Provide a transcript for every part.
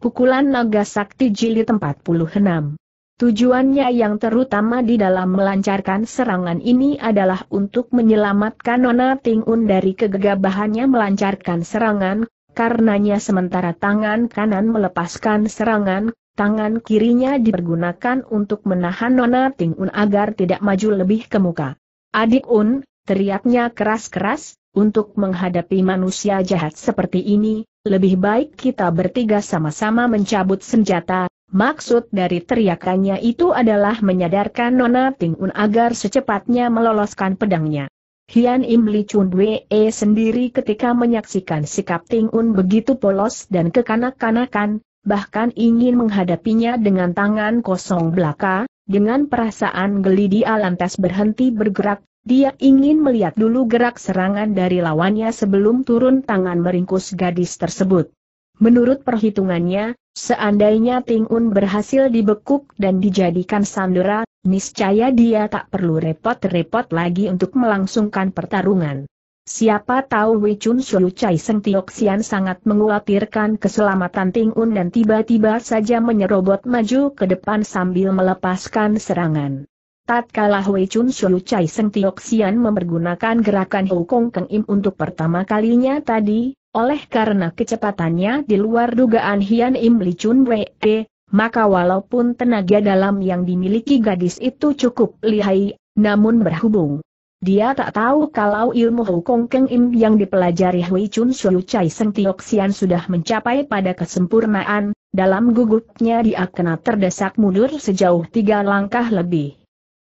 Pukulan Naga Sakti Jilid 46. Tujuannya yang terutama di dalam melancarkan serangan ini adalah untuk menyelamatkan Nona Ting Un dari kegegabahannya melancarkan serangan, karenanya sementara tangan kanan melepaskan serangan, tangan kirinya dipergunakan untuk menahan Nona Ting Un agar tidak maju lebih ke muka. Adik Un, teriaknya keras-keras, untuk menghadapi manusia jahat seperti ini, lebih baik kita bertiga sama-sama mencabut senjata, maksud dari teriakannya itu adalah menyadarkan Nona Ting Un agar secepatnya meloloskan pedangnya. Hian Im Li Chun Wee sendiri ketika menyaksikan sikap Ting Un begitu polos dan kekanak-kanakan, bahkan ingin menghadapinya dengan tangan kosong belaka, dengan perasaan geli dia lantas berhenti bergerak, dia ingin melihat dulu gerak serangan dari lawannya sebelum turun tangan meringkus gadis tersebut. Menurut perhitungannya, seandainya Ting Un berhasil dibekuk dan dijadikan sandera, niscaya dia tak perlu repot-repot lagi untuk melangsungkan pertarungan. Siapa tahu Wei Chun Shou Chai Seng Tiok sangat mengkhawatirkan keselamatan Ting Un dan tiba-tiba saja menyerobot maju ke depan sambil melepaskan serangan. Tatkala Hui Chun Shou Chai Seng Tiok Sian mempergunakan gerakan Hou Kong Keng Im untuk pertama kalinya tadi, oleh karena kecepatannya di luar dugaan Hian Im Li Chun Wei, maka walaupun tenaga dalam yang dimiliki gadis itu cukup lihai, namun berhubung dia tak tahu kalau ilmu Hou Kong Keng Im yang dipelajari Hui Chun Shou Chai Seng Tiok Sian sudah mencapai pada kesempurnaan, dalam gugupnya dia kena terdesak mundur sejauh tiga langkah lebih.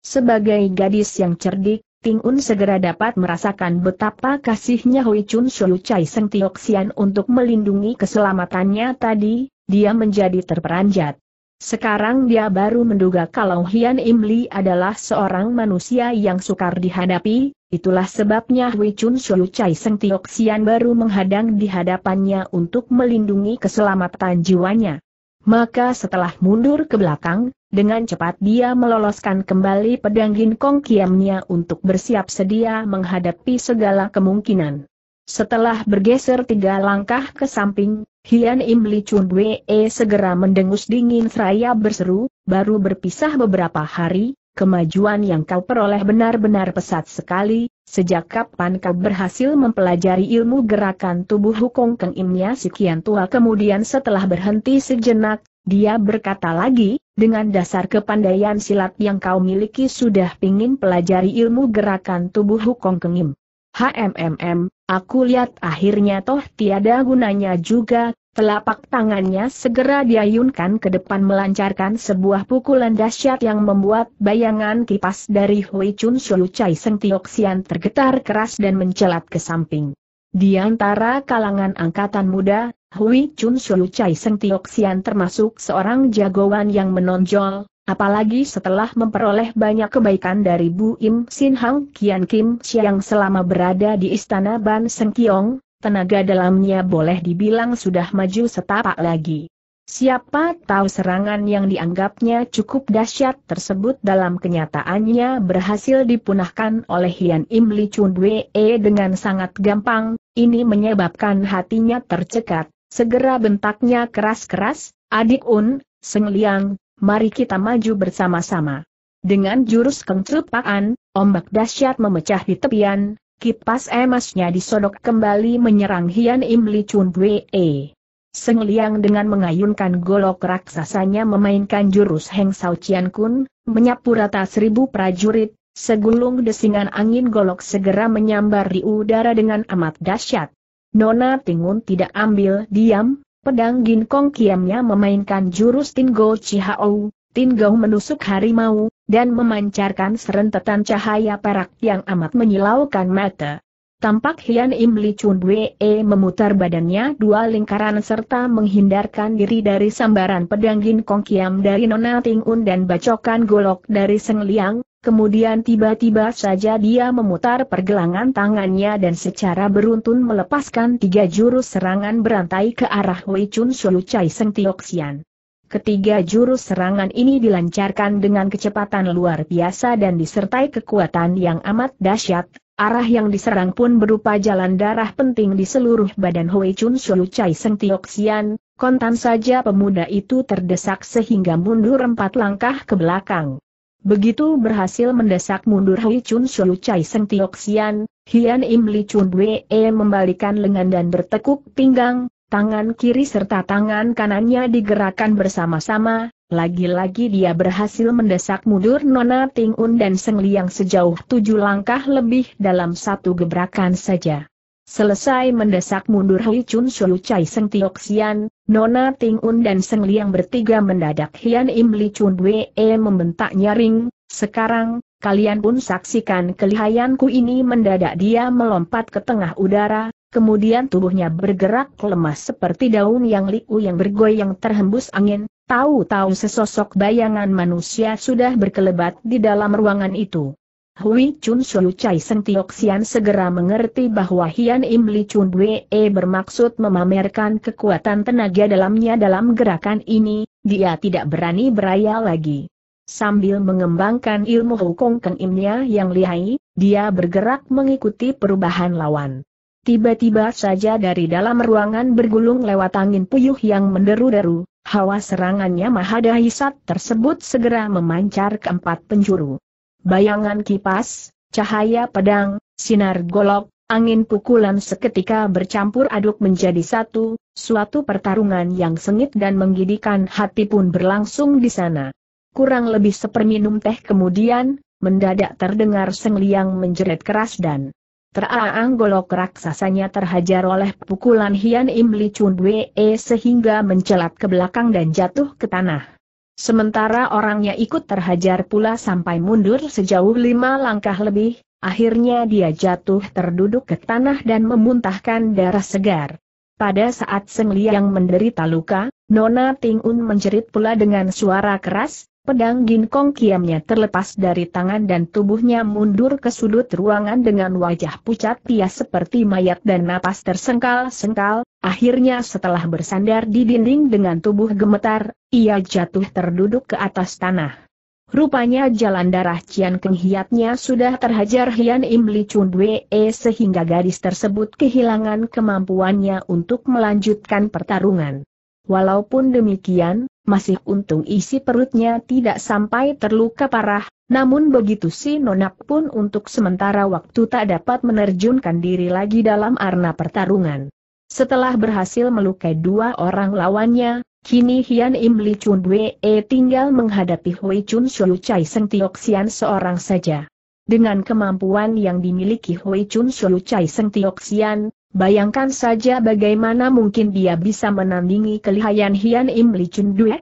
Sebagai gadis yang cerdik, Ting Un segera dapat merasakan betapa kasihnya Hui Chun Shu Chai Seng Tiok Xian untuk melindungi keselamatannya tadi, dia menjadi terperanjat. Sekarang dia baru menduga kalau Hian Li adalah seorang manusia yang sukar dihadapi, itulah sebabnya Hui Chun Shu Chai Seng Tiok Xian baru menghadang di hadapannya untuk melindungi keselamatan jiwanya. Maka setelah mundur ke belakang, dengan cepat dia meloloskan kembali pedang Ginkong Kiamnya untuk bersiap sedia menghadapi segala kemungkinan. Setelah bergeser tiga langkah ke samping, Hian Im Li Chun Wee segera mendengus dingin seraya berseru, baru berpisah beberapa hari, kemajuan yang kau peroleh benar-benar pesat sekali, sejak kapan kau berhasil mempelajari ilmu gerakan tubuh Hukong Keng Imnya sekian tua kemudian setelah berhenti sejenak, dia berkata lagi, dengan dasar kepandaian silat yang kau miliki sudah pingin pelajari ilmu gerakan tubuh Hukong Kengim. HMMM, aku lihat akhirnya toh tiada gunanya juga, telapak tangannya segera diayunkan ke depan melancarkan sebuah pukulan dahsyat yang membuat bayangan kipas dari Hui Chun Shou Chai Seng Tioxian tergetar keras dan mencelat ke samping. Di antara kalangan angkatan muda, Hui Chun Shu Chai Seng Tioxian termasuk seorang jagoan yang menonjol, apalagi setelah memperoleh banyak kebaikan dari Bu Im Sin Hang Kian Kim Siang selama berada di istana Ban Seng Kiong, tenaga dalamnya boleh dibilang sudah maju setapak lagi. Siapa tahu serangan yang dianggapnya cukup dahsyat tersebut dalam kenyataannya berhasil dipunahkan oleh Hian Im Li Chun Wei dengan sangat gampang, ini menyebabkan hatinya tercekat. Segera bentaknya keras-keras, adik Un, Seng Liang, mari kita maju bersama-sama. Dengan jurus kengcelupaan, ombak dahsyat memecah di tepian, kipas emasnya disodok kembali menyerang Hian Im Li Chun Bwe. E. Seng Liang dengan mengayunkan golok raksasanya memainkan jurus Heng Sao Chian Kun, menyapu rata seribu prajurit, segulung desingan angin golok segera menyambar di udara dengan amat dahsyat. Nona Tingun tidak ambil diam, pedang ginkong kiamnya memainkan jurus Tinggo Chihao, Tinggo menusuk harimau, dan memancarkan serentetan cahaya perak yang amat menyilaukan mata. Tampak Hian Im Li Chun Wee memutar badannya dua lingkaran serta menghindarkan diri dari sambaran pedang Gin Kong Kiam dari Nona Ting dan bacokan golok dari Seng Liang, Kemudian tiba-tiba saja dia memutar pergelangan tangannya dan secara beruntun melepaskan tiga jurus serangan berantai ke arah Wei Chun Sulu Chai Seng Tioxian. Ketiga jurus serangan ini dilancarkan dengan kecepatan luar biasa dan disertai kekuatan yang amat dahsyat. Arah yang diserang pun berupa jalan darah penting di seluruh badan Wei Chun Sulu Chai Seng Tioxian, kontan saja pemuda itu terdesak sehingga mundur empat langkah ke belakang. Begitu berhasil mendesak mundur Hui Chun Shou Chai Seng Tiok Xian, Hian Im Li Chun Wei e membalikan lengan dan bertekuk pinggang, tangan kiri serta tangan kanannya digerakkan bersama-sama, lagi-lagi dia berhasil mendesak mundur Nona Ting Un dan Seng Liang sejauh tujuh langkah lebih dalam satu gebrakan saja. Selesai mendesak mundur Hui Chun Shui Chai Seng Tiok Sian, Nona Ting Un dan Seng Liang bertiga mendadak Hian Im Li Chun Wee membentak nyaring, sekarang, kalian pun saksikan kelihayanku ini mendadak dia melompat ke tengah udara, kemudian tubuhnya bergerak lemas seperti daun yang liu yang bergoyang terhembus angin, tahu-tahu sesosok bayangan manusia sudah berkelebat di dalam ruangan itu. Hui Chun Shou Chai Seng Sian segera mengerti bahwa Hian Im Li Chun Wee e bermaksud memamerkan kekuatan tenaga dalamnya dalam gerakan ini, dia tidak berani beraya lagi. Sambil mengembangkan ilmu Hukong Keng Imnya yang lihai, dia bergerak mengikuti perubahan lawan. Tiba-tiba saja dari dalam ruangan bergulung lewat angin puyuh yang menderu-deru, hawa serangannya mahadahisat tersebut segera memancar ke empat penjuru bayangan kipas, cahaya pedang, sinar golok, angin pukulan seketika bercampur aduk menjadi satu, suatu pertarungan yang sengit dan menggidikan hati pun berlangsung di sana. Kurang lebih seperminum teh kemudian, mendadak terdengar sengliang Liang menjerit keras dan Teraang golok raksasanya terhajar oleh pukulan Hian Im Li Chun Wee sehingga mencelat ke belakang dan jatuh ke tanah. Sementara orangnya ikut terhajar pula sampai mundur sejauh lima langkah lebih, akhirnya dia jatuh terduduk ke tanah dan memuntahkan darah segar. Pada saat Seng Liang menderita luka, Nona Ting Un menjerit pula dengan suara keras, Pedang ginkong kiamnya terlepas dari tangan dan tubuhnya mundur ke sudut ruangan dengan wajah pucat pias seperti mayat dan napas tersengkal-sengkal, akhirnya setelah bersandar di dinding dengan tubuh gemetar, ia jatuh terduduk ke atas tanah. Rupanya jalan darah Cian Keng sudah terhajar Hian Im Li Chun Wee sehingga gadis tersebut kehilangan kemampuannya untuk melanjutkan pertarungan. Walaupun demikian, masih untung isi perutnya tidak sampai terluka parah, namun begitu si nonak pun untuk sementara waktu tak dapat menerjunkan diri lagi dalam arena pertarungan. Setelah berhasil melukai dua orang lawannya, Kini Hian Im Li Chun Wee tinggal menghadapi Hui Chun Shou Chai Seng Tiok Sian seorang saja. Dengan kemampuan yang dimiliki Hui Chun Shou Chai Seng Tiok Sian, Bayangkan saja bagaimana mungkin dia bisa menandingi kelihayan Hian Im Li Chun Due.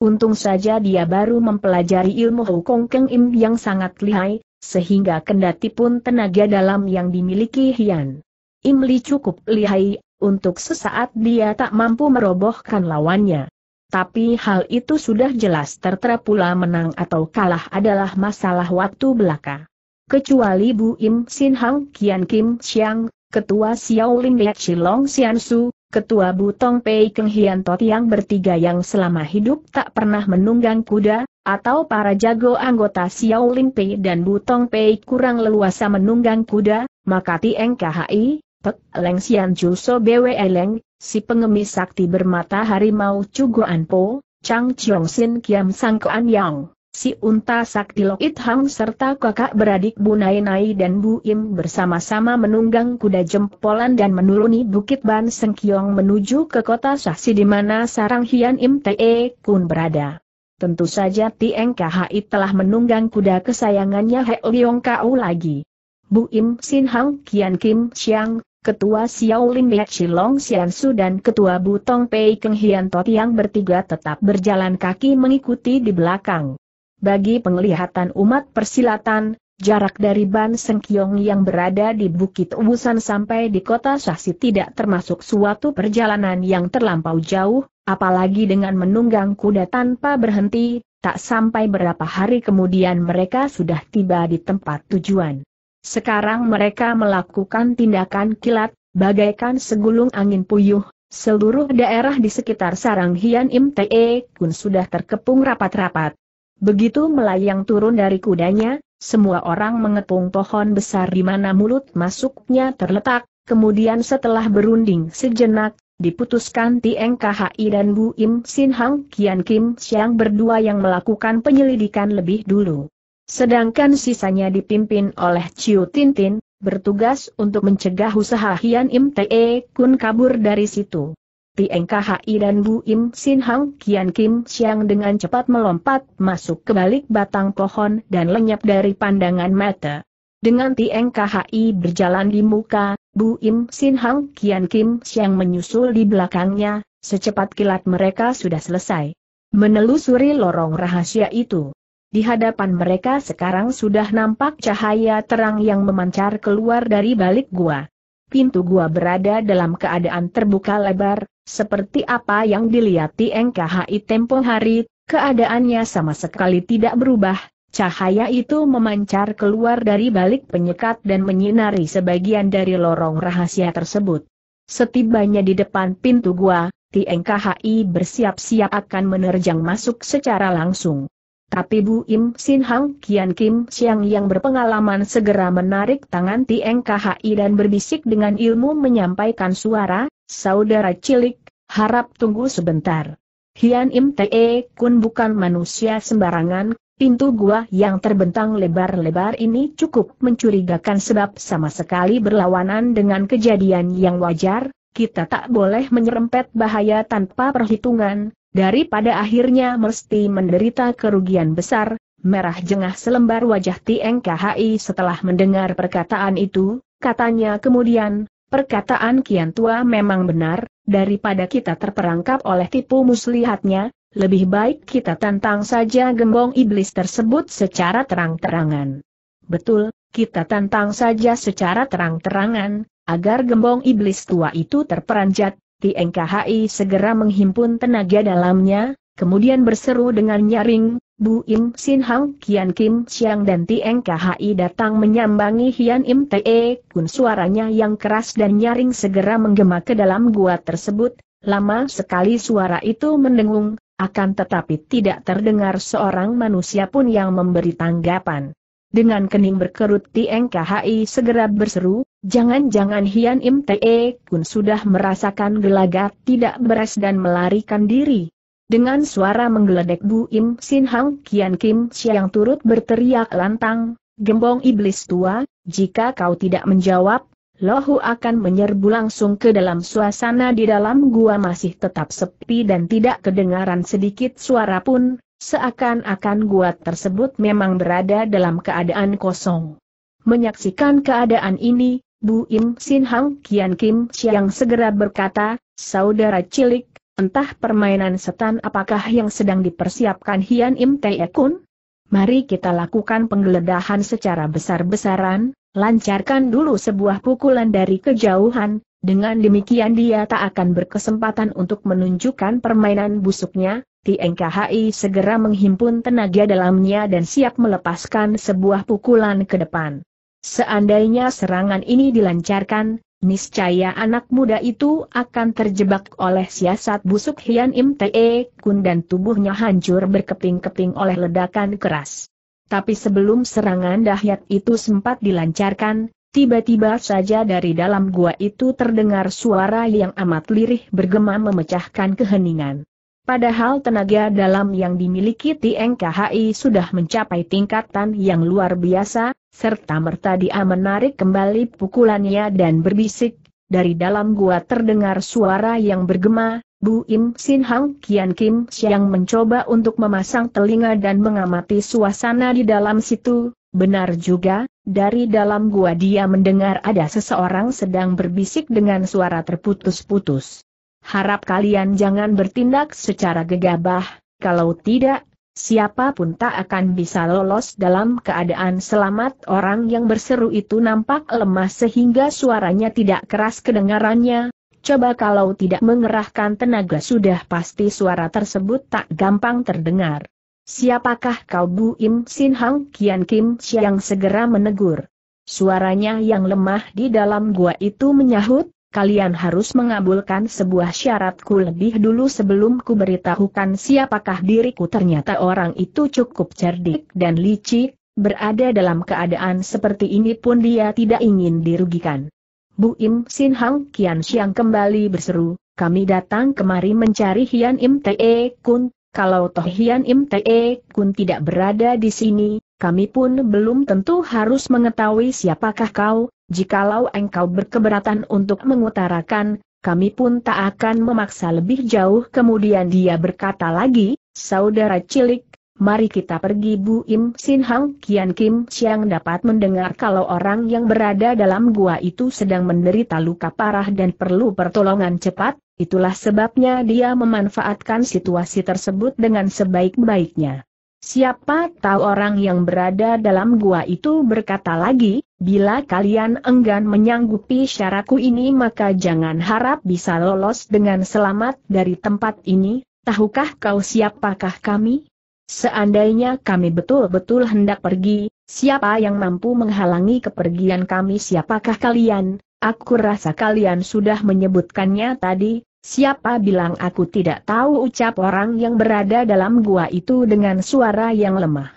Untung saja dia baru mempelajari ilmu Hukong Keng Im yang sangat lihai, sehingga kendati pun tenaga dalam yang dimiliki Hian Im Li cukup lihai, untuk sesaat dia tak mampu merobohkan lawannya. Tapi hal itu sudah jelas tertera pula menang atau kalah adalah masalah waktu belaka. Kecuali Bu Im Sin Hang Kian Kim Siang, Ketua Xiaolin Liat Shilong Xiansu, Ketua Butong Pei Keng Hian Tot yang bertiga yang selama hidup tak pernah menunggang kuda, atau para jago anggota Xiaolin Pei dan Butong Pei kurang leluasa menunggang kuda, maka Tieng KHI, Pek Leng Xian So BWE Leng, si pengemis sakti bermata harimau Cuguan Po, Chang Chiong Sin Kiam Kuan Yang si unta sakti Lokit Hang serta kakak beradik Bu Nai Nai dan Bu Im bersama-sama menunggang kuda jempolan dan menuruni Bukit Ban Sengkiong menuju ke kota Saksi di mana sarang Hian Im Te e Kun berada. Tentu saja Tieng Khai telah menunggang kuda kesayangannya He Leong Kau lagi. Bu Im Sin Hang Kian Kim Siang, Ketua Xiao Lim Liat Shilong Su dan Ketua Butong Pei Keng Hian Tot yang bertiga tetap berjalan kaki mengikuti di belakang. Bagi penglihatan umat persilatan, jarak dari Ban Sengkiong yang berada di Bukit Ubusan sampai di kota Sasi tidak termasuk suatu perjalanan yang terlampau jauh, apalagi dengan menunggang kuda tanpa berhenti, tak sampai berapa hari kemudian mereka sudah tiba di tempat tujuan. Sekarang mereka melakukan tindakan kilat, bagaikan segulung angin puyuh, seluruh daerah di sekitar sarang Hian Im Te Kun sudah terkepung rapat-rapat, Begitu melayang turun dari kudanya, semua orang mengepung pohon besar di mana mulut masuknya terletak, kemudian setelah berunding sejenak, diputuskan Tieng KHI dan Bu Im Sin Hang Kian Kim Siang berdua yang melakukan penyelidikan lebih dulu. Sedangkan sisanya dipimpin oleh Tin Tintin, bertugas untuk mencegah usaha Hian Im Te Kun kabur dari situ. Pieng dan Bu Im Sin Hang Kian Kim Siang dengan cepat melompat masuk ke balik batang pohon dan lenyap dari pandangan mata. Dengan Tieng berjalan di muka, Bu Im Sin Hang Kian Kim Siang menyusul di belakangnya, secepat kilat mereka sudah selesai. Menelusuri lorong rahasia itu. Di hadapan mereka sekarang sudah nampak cahaya terang yang memancar keluar dari balik gua pintu gua berada dalam keadaan terbuka lebar, seperti apa yang dilihati NKHI tempo hari, keadaannya sama sekali tidak berubah, cahaya itu memancar keluar dari balik penyekat dan menyinari sebagian dari lorong rahasia tersebut. Setibanya di depan pintu gua, TNKHI bersiap-siap akan menerjang masuk secara langsung. Tapi Bu Im Sin Hang Kian Kim Siang yang berpengalaman segera menarik tangan Tieng KHI dan berbisik dengan ilmu menyampaikan suara, saudara cilik, harap tunggu sebentar. Hian Im Te Kun bukan manusia sembarangan, pintu gua yang terbentang lebar-lebar ini cukup mencurigakan sebab sama sekali berlawanan dengan kejadian yang wajar, kita tak boleh menyerempet bahaya tanpa perhitungan, Daripada akhirnya mesti menderita kerugian besar, merah jengah selembar wajah Tieng KHI setelah mendengar perkataan itu, katanya kemudian, perkataan Kian Tua memang benar, daripada kita terperangkap oleh tipu muslihatnya, lebih baik kita tantang saja gembong iblis tersebut secara terang-terangan. Betul, kita tantang saja secara terang-terangan, agar gembong iblis tua itu terperanjat, TNKHI segera menghimpun tenaga dalamnya, kemudian berseru dengan nyaring, Bu Im Sin Hang Kian Kim Siang dan TNKHI datang menyambangi Hian Im Te Kun suaranya yang keras dan nyaring segera menggema ke dalam gua tersebut, lama sekali suara itu mendengung, akan tetapi tidak terdengar seorang manusia pun yang memberi tanggapan. Dengan kening berkerut TNKHI segera berseru, jangan-jangan Hian Im Te Kun sudah merasakan gelagat tidak beres dan melarikan diri. Dengan suara menggeledek Bu Im Sin Hang Kian Kim Siang turut berteriak lantang, gembong iblis tua, jika kau tidak menjawab, Lohu akan menyerbu langsung ke dalam suasana di dalam gua masih tetap sepi dan tidak kedengaran sedikit suara pun, Seakan-akan gua tersebut memang berada dalam keadaan kosong. Menyaksikan keadaan ini, Bu Im Sin Hang Kian Kim siang segera berkata, Saudara cilik, entah permainan setan apakah yang sedang dipersiapkan Hian Im Tae Kun? Mari kita lakukan penggeledahan secara besar-besaran, lancarkan dulu sebuah pukulan dari kejauhan, dengan demikian dia tak akan berkesempatan untuk menunjukkan permainan busuknya, TNKHI segera menghimpun tenaga dalamnya dan siap melepaskan sebuah pukulan ke depan. Seandainya serangan ini dilancarkan, niscaya anak muda itu akan terjebak oleh siasat busuk Hian Im Te Kun dan tubuhnya hancur berkeping-keping oleh ledakan keras. Tapi sebelum serangan dahyat itu sempat dilancarkan, Tiba-tiba saja dari dalam gua itu terdengar suara yang amat lirih bergema memecahkan keheningan. Padahal tenaga dalam yang dimiliki Tieng sudah mencapai tingkatan yang luar biasa, serta merta dia menarik kembali pukulannya dan berbisik, dari dalam gua terdengar suara yang bergema, Bu Im Sin Hang Kian Kim Siang mencoba untuk memasang telinga dan mengamati suasana di dalam situ, Benar juga, dari dalam gua dia mendengar ada seseorang sedang berbisik dengan suara terputus-putus. Harap kalian jangan bertindak secara gegabah, kalau tidak, siapapun tak akan bisa lolos dalam keadaan selamat. Orang yang berseru itu nampak lemah sehingga suaranya tidak keras kedengarannya. Coba kalau tidak mengerahkan tenaga sudah pasti suara tersebut tak gampang terdengar. Siapakah kau Bu Im Sin Hang Kian Kim Siang segera menegur. Suaranya yang lemah di dalam gua itu menyahut, kalian harus mengabulkan sebuah syaratku lebih dulu sebelum ku beritahukan siapakah diriku ternyata orang itu cukup cerdik dan licik, berada dalam keadaan seperti ini pun dia tidak ingin dirugikan. Bu Im Sin Hang Kian Siang kembali berseru, kami datang kemari mencari Hian Im Te e Kun, kalau Toh Hian Im Te Kun tidak berada di sini, kami pun belum tentu harus mengetahui siapakah kau, jikalau engkau berkeberatan untuk mengutarakan, kami pun tak akan memaksa lebih jauh. Kemudian dia berkata lagi, saudara cilik, mari kita pergi Bu Im Sin Hang Kian Kim Siang dapat mendengar kalau orang yang berada dalam gua itu sedang menderita luka parah dan perlu pertolongan cepat, itulah sebabnya dia memanfaatkan situasi tersebut dengan sebaik-baiknya. Siapa tahu orang yang berada dalam gua itu berkata lagi, bila kalian enggan menyanggupi syaratku ini maka jangan harap bisa lolos dengan selamat dari tempat ini, tahukah kau siapakah kami? Seandainya kami betul-betul hendak pergi, siapa yang mampu menghalangi kepergian kami siapakah kalian? Aku rasa kalian sudah menyebutkannya tadi, siapa bilang aku tidak tahu ucap orang yang berada dalam gua itu dengan suara yang lemah.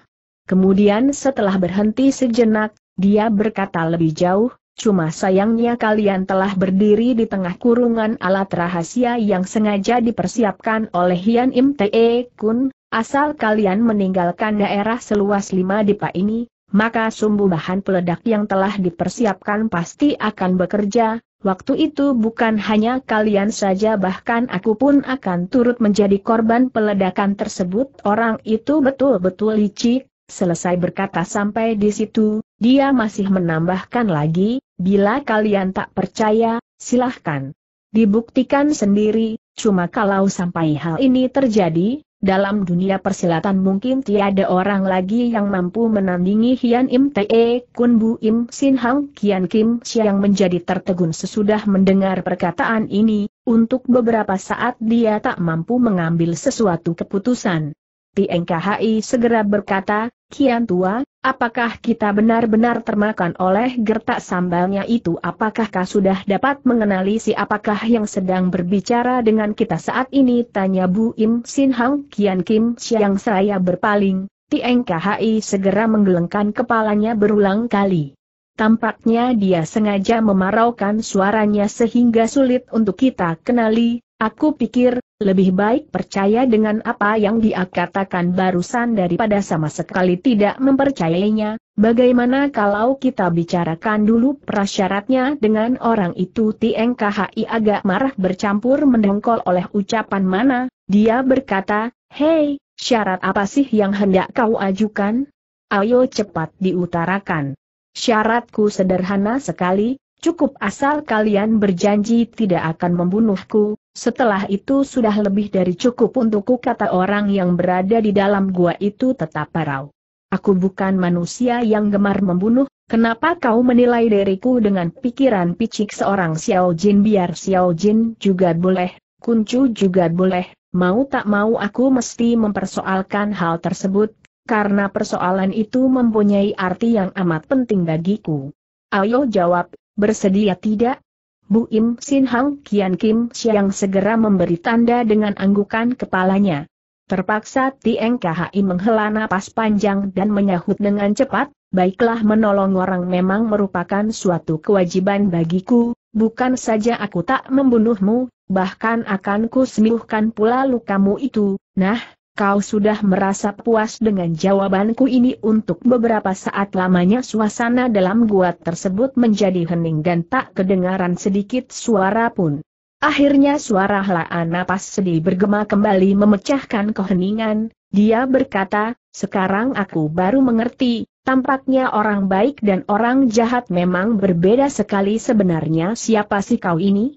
Kemudian setelah berhenti sejenak, dia berkata lebih jauh, Cuma sayangnya kalian telah berdiri di tengah kurungan alat rahasia yang sengaja dipersiapkan oleh Hian Im Te e Kun, Asal kalian meninggalkan daerah seluas lima dipa ini, maka sumbu bahan peledak yang telah dipersiapkan pasti akan bekerja, waktu itu bukan hanya kalian saja bahkan aku pun akan turut menjadi korban peledakan tersebut. Orang itu betul-betul licik, selesai berkata sampai di situ, dia masih menambahkan lagi, bila kalian tak percaya, silahkan dibuktikan sendiri, cuma kalau sampai hal ini terjadi, dalam dunia persilatan mungkin tiada orang lagi yang mampu menandingi Hian Im Te Kun Bu Im Sin Hang Kian Kim Siang menjadi tertegun sesudah mendengar perkataan ini, untuk beberapa saat dia tak mampu mengambil sesuatu keputusan. TNKHI segera berkata, Kian Tua, apakah kita benar-benar termakan oleh gertak sambalnya itu? Apakah kau sudah dapat mengenali apakah yang sedang berbicara dengan kita saat ini? Tanya Bu Im Sin Hang Kian Kim Siang Seraya berpaling, TNKHI segera menggelengkan kepalanya berulang kali. Tampaknya dia sengaja memaraukan suaranya sehingga sulit untuk kita kenali, Aku pikir, lebih baik percaya dengan apa yang dia katakan barusan daripada sama sekali tidak mempercayainya, bagaimana kalau kita bicarakan dulu prasyaratnya dengan orang itu TNKHI agak marah bercampur mendengkol oleh ucapan mana, dia berkata, Hei, syarat apa sih yang hendak kau ajukan? Ayo cepat diutarakan. Syaratku sederhana sekali, Cukup asal kalian berjanji tidak akan membunuhku, setelah itu sudah lebih dari cukup untukku kata orang yang berada di dalam gua itu tetap parau. Aku bukan manusia yang gemar membunuh, Kenapa kau menilai diriku dengan pikiran picik seorang Xiao Jin biar Xiao Jin juga boleh, Kuncu juga boleh, mau tak mau aku mesti mempersoalkan hal tersebut, karena persoalan itu mempunyai arti yang amat penting bagiku. Ayo jawab, bersedia tidak? Bu Im Sin Hang Kian Kim Siang segera memberi tanda dengan anggukan kepalanya. Terpaksa Tieng Khi menghela napas panjang dan menyahut dengan cepat, baiklah menolong orang memang merupakan suatu kewajiban bagiku, bukan saja aku tak membunuhmu, bahkan akan kusembuhkan pula lukamu itu, nah, Kau sudah merasa puas dengan jawabanku ini untuk beberapa saat lamanya suasana dalam gua tersebut menjadi hening dan tak kedengaran sedikit suara pun. Akhirnya suara helaan napas sedih bergema kembali memecahkan keheningan, dia berkata, sekarang aku baru mengerti, tampaknya orang baik dan orang jahat memang berbeda sekali sebenarnya siapa sih kau ini?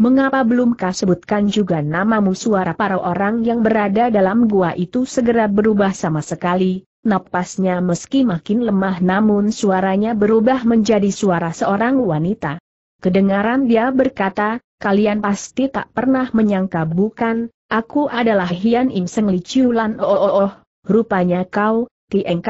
Mengapa belumkah sebutkan juga namamu suara para orang yang berada dalam gua itu segera berubah sama sekali, napasnya meski makin lemah namun suaranya berubah menjadi suara seorang wanita. Kedengaran dia berkata, kalian pasti tak pernah menyangka bukan, aku adalah Hian Im Seng Li Lan. oh oh oh, rupanya kau, Tieng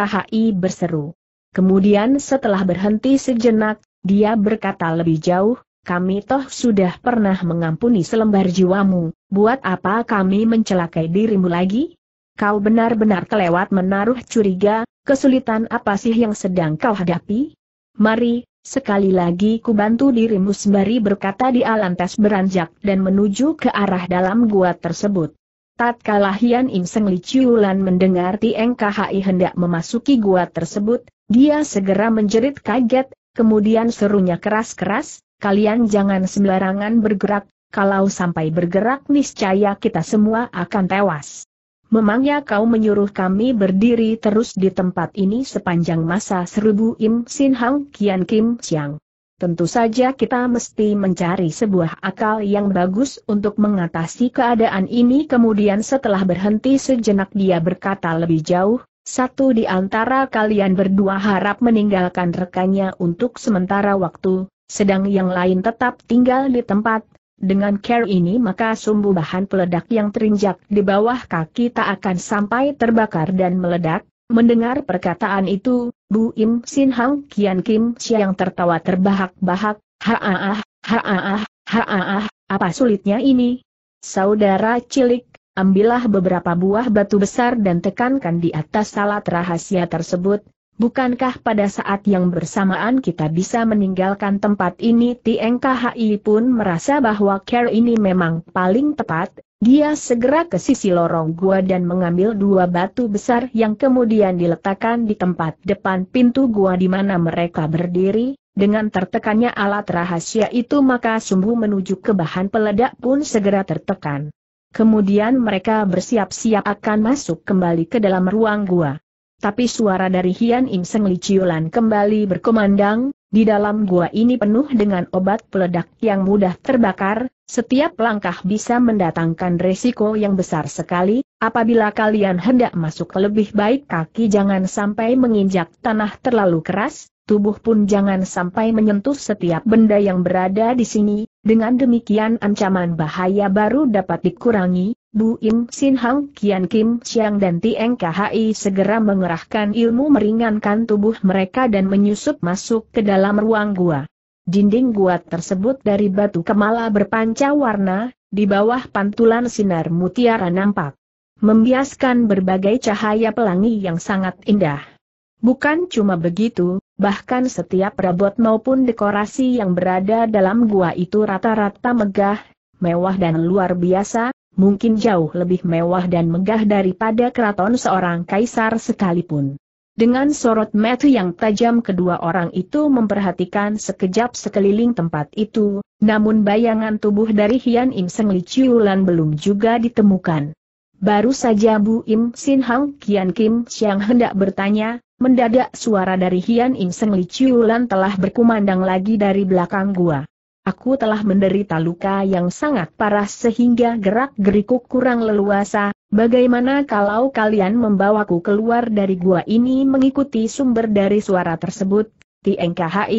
berseru. Kemudian setelah berhenti sejenak, dia berkata lebih jauh, kami toh sudah pernah mengampuni selembar jiwamu, buat apa kami mencelakai dirimu lagi? Kau benar-benar kelewat menaruh curiga, kesulitan apa sih yang sedang kau hadapi? Mari, sekali lagi ku bantu dirimu sembari berkata di alantas beranjak dan menuju ke arah dalam gua tersebut. Tatkala Hian Im Seng Li Chiulan mendengar Tieng KHI hendak memasuki gua tersebut, dia segera menjerit kaget, kemudian serunya keras-keras, kalian jangan sembarangan bergerak, kalau sampai bergerak niscaya kita semua akan tewas. Memangnya kau menyuruh kami berdiri terus di tempat ini sepanjang masa seribu Im Sin Hang Kian Kim Siang. Tentu saja kita mesti mencari sebuah akal yang bagus untuk mengatasi keadaan ini kemudian setelah berhenti sejenak dia berkata lebih jauh, satu di antara kalian berdua harap meninggalkan rekannya untuk sementara waktu, sedang yang lain tetap tinggal di tempat. Dengan care ini maka sumbu bahan peledak yang terinjak di bawah kaki tak akan sampai terbakar dan meledak. Mendengar perkataan itu, Bu Im Sin Hang Kian Kim Siang tertawa terbahak-bahak, haaah, haaah, ah apa sulitnya ini? Saudara cilik, ambillah beberapa buah batu besar dan tekankan di atas salat rahasia tersebut, Bukankah pada saat yang bersamaan kita bisa meninggalkan tempat ini? Tieng KHI pun merasa bahwa care ini memang paling tepat, dia segera ke sisi lorong gua dan mengambil dua batu besar yang kemudian diletakkan di tempat depan pintu gua di mana mereka berdiri, dengan tertekannya alat rahasia itu maka sumbu menuju ke bahan peledak pun segera tertekan. Kemudian mereka bersiap-siap akan masuk kembali ke dalam ruang gua tapi suara dari Hian Im Seng Liciulan kembali berkemandang. di dalam gua ini penuh dengan obat peledak yang mudah terbakar, setiap langkah bisa mendatangkan resiko yang besar sekali, apabila kalian hendak masuk lebih baik kaki jangan sampai menginjak tanah terlalu keras, tubuh pun jangan sampai menyentuh setiap benda yang berada di sini, dengan demikian ancaman bahaya baru dapat dikurangi, Bu Im Sin Hang Kian Kim Siang dan Tieng KHI segera mengerahkan ilmu meringankan tubuh mereka dan menyusup masuk ke dalam ruang gua. Dinding gua tersebut dari batu kemala berpanca warna, di bawah pantulan sinar mutiara nampak membiaskan berbagai cahaya pelangi yang sangat indah. Bukan cuma begitu, Bahkan setiap robot maupun dekorasi yang berada dalam gua itu rata-rata megah, mewah dan luar biasa, mungkin jauh lebih mewah dan megah daripada keraton seorang kaisar sekalipun. Dengan sorot mata yang tajam kedua orang itu memperhatikan sekejap sekeliling tempat itu, namun bayangan tubuh dari Hian Im Seng Li Chiulan belum juga ditemukan. Baru saja Bu Im Sin Hang Kian Kim Siang hendak bertanya, Mendadak suara dari Hian Im Seng Li Chiulan telah berkumandang lagi dari belakang gua. Aku telah menderita luka yang sangat parah sehingga gerak geriku kurang leluasa, bagaimana kalau kalian membawaku keluar dari gua ini mengikuti sumber dari suara tersebut? Tieng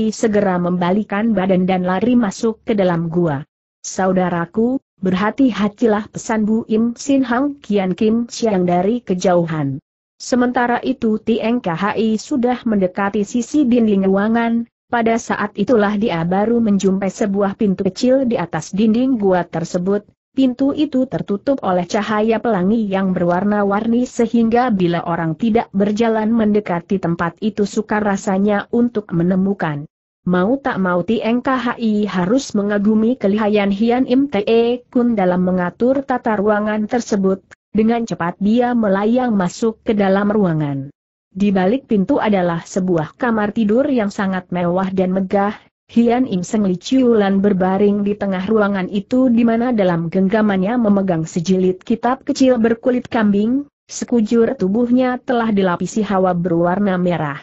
segera membalikan badan dan lari masuk ke dalam gua. Saudaraku, berhati-hatilah pesan Bu Im Sin Hang Kian Kim Siang dari kejauhan. Sementara itu Tieng KHI sudah mendekati sisi dinding ruangan, pada saat itulah dia baru menjumpai sebuah pintu kecil di atas dinding gua tersebut, Pintu itu tertutup oleh cahaya pelangi yang berwarna-warni sehingga bila orang tidak berjalan mendekati tempat itu sukar rasanya untuk menemukan. Mau tak mau Tieng KHI harus mengagumi kelihayan Hian Im Te Kun dalam mengatur tata ruangan tersebut, dengan cepat dia melayang masuk ke dalam ruangan. Di balik pintu adalah sebuah kamar tidur yang sangat mewah dan megah, Hian Im Seng Li Chiulan berbaring di tengah ruangan itu di mana dalam genggamannya memegang sejilid kitab kecil berkulit kambing, sekujur tubuhnya telah dilapisi hawa berwarna merah.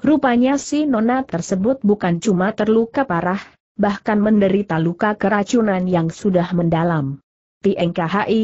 Rupanya si nona tersebut bukan cuma terluka parah, bahkan menderita luka keracunan yang sudah mendalam. Tieng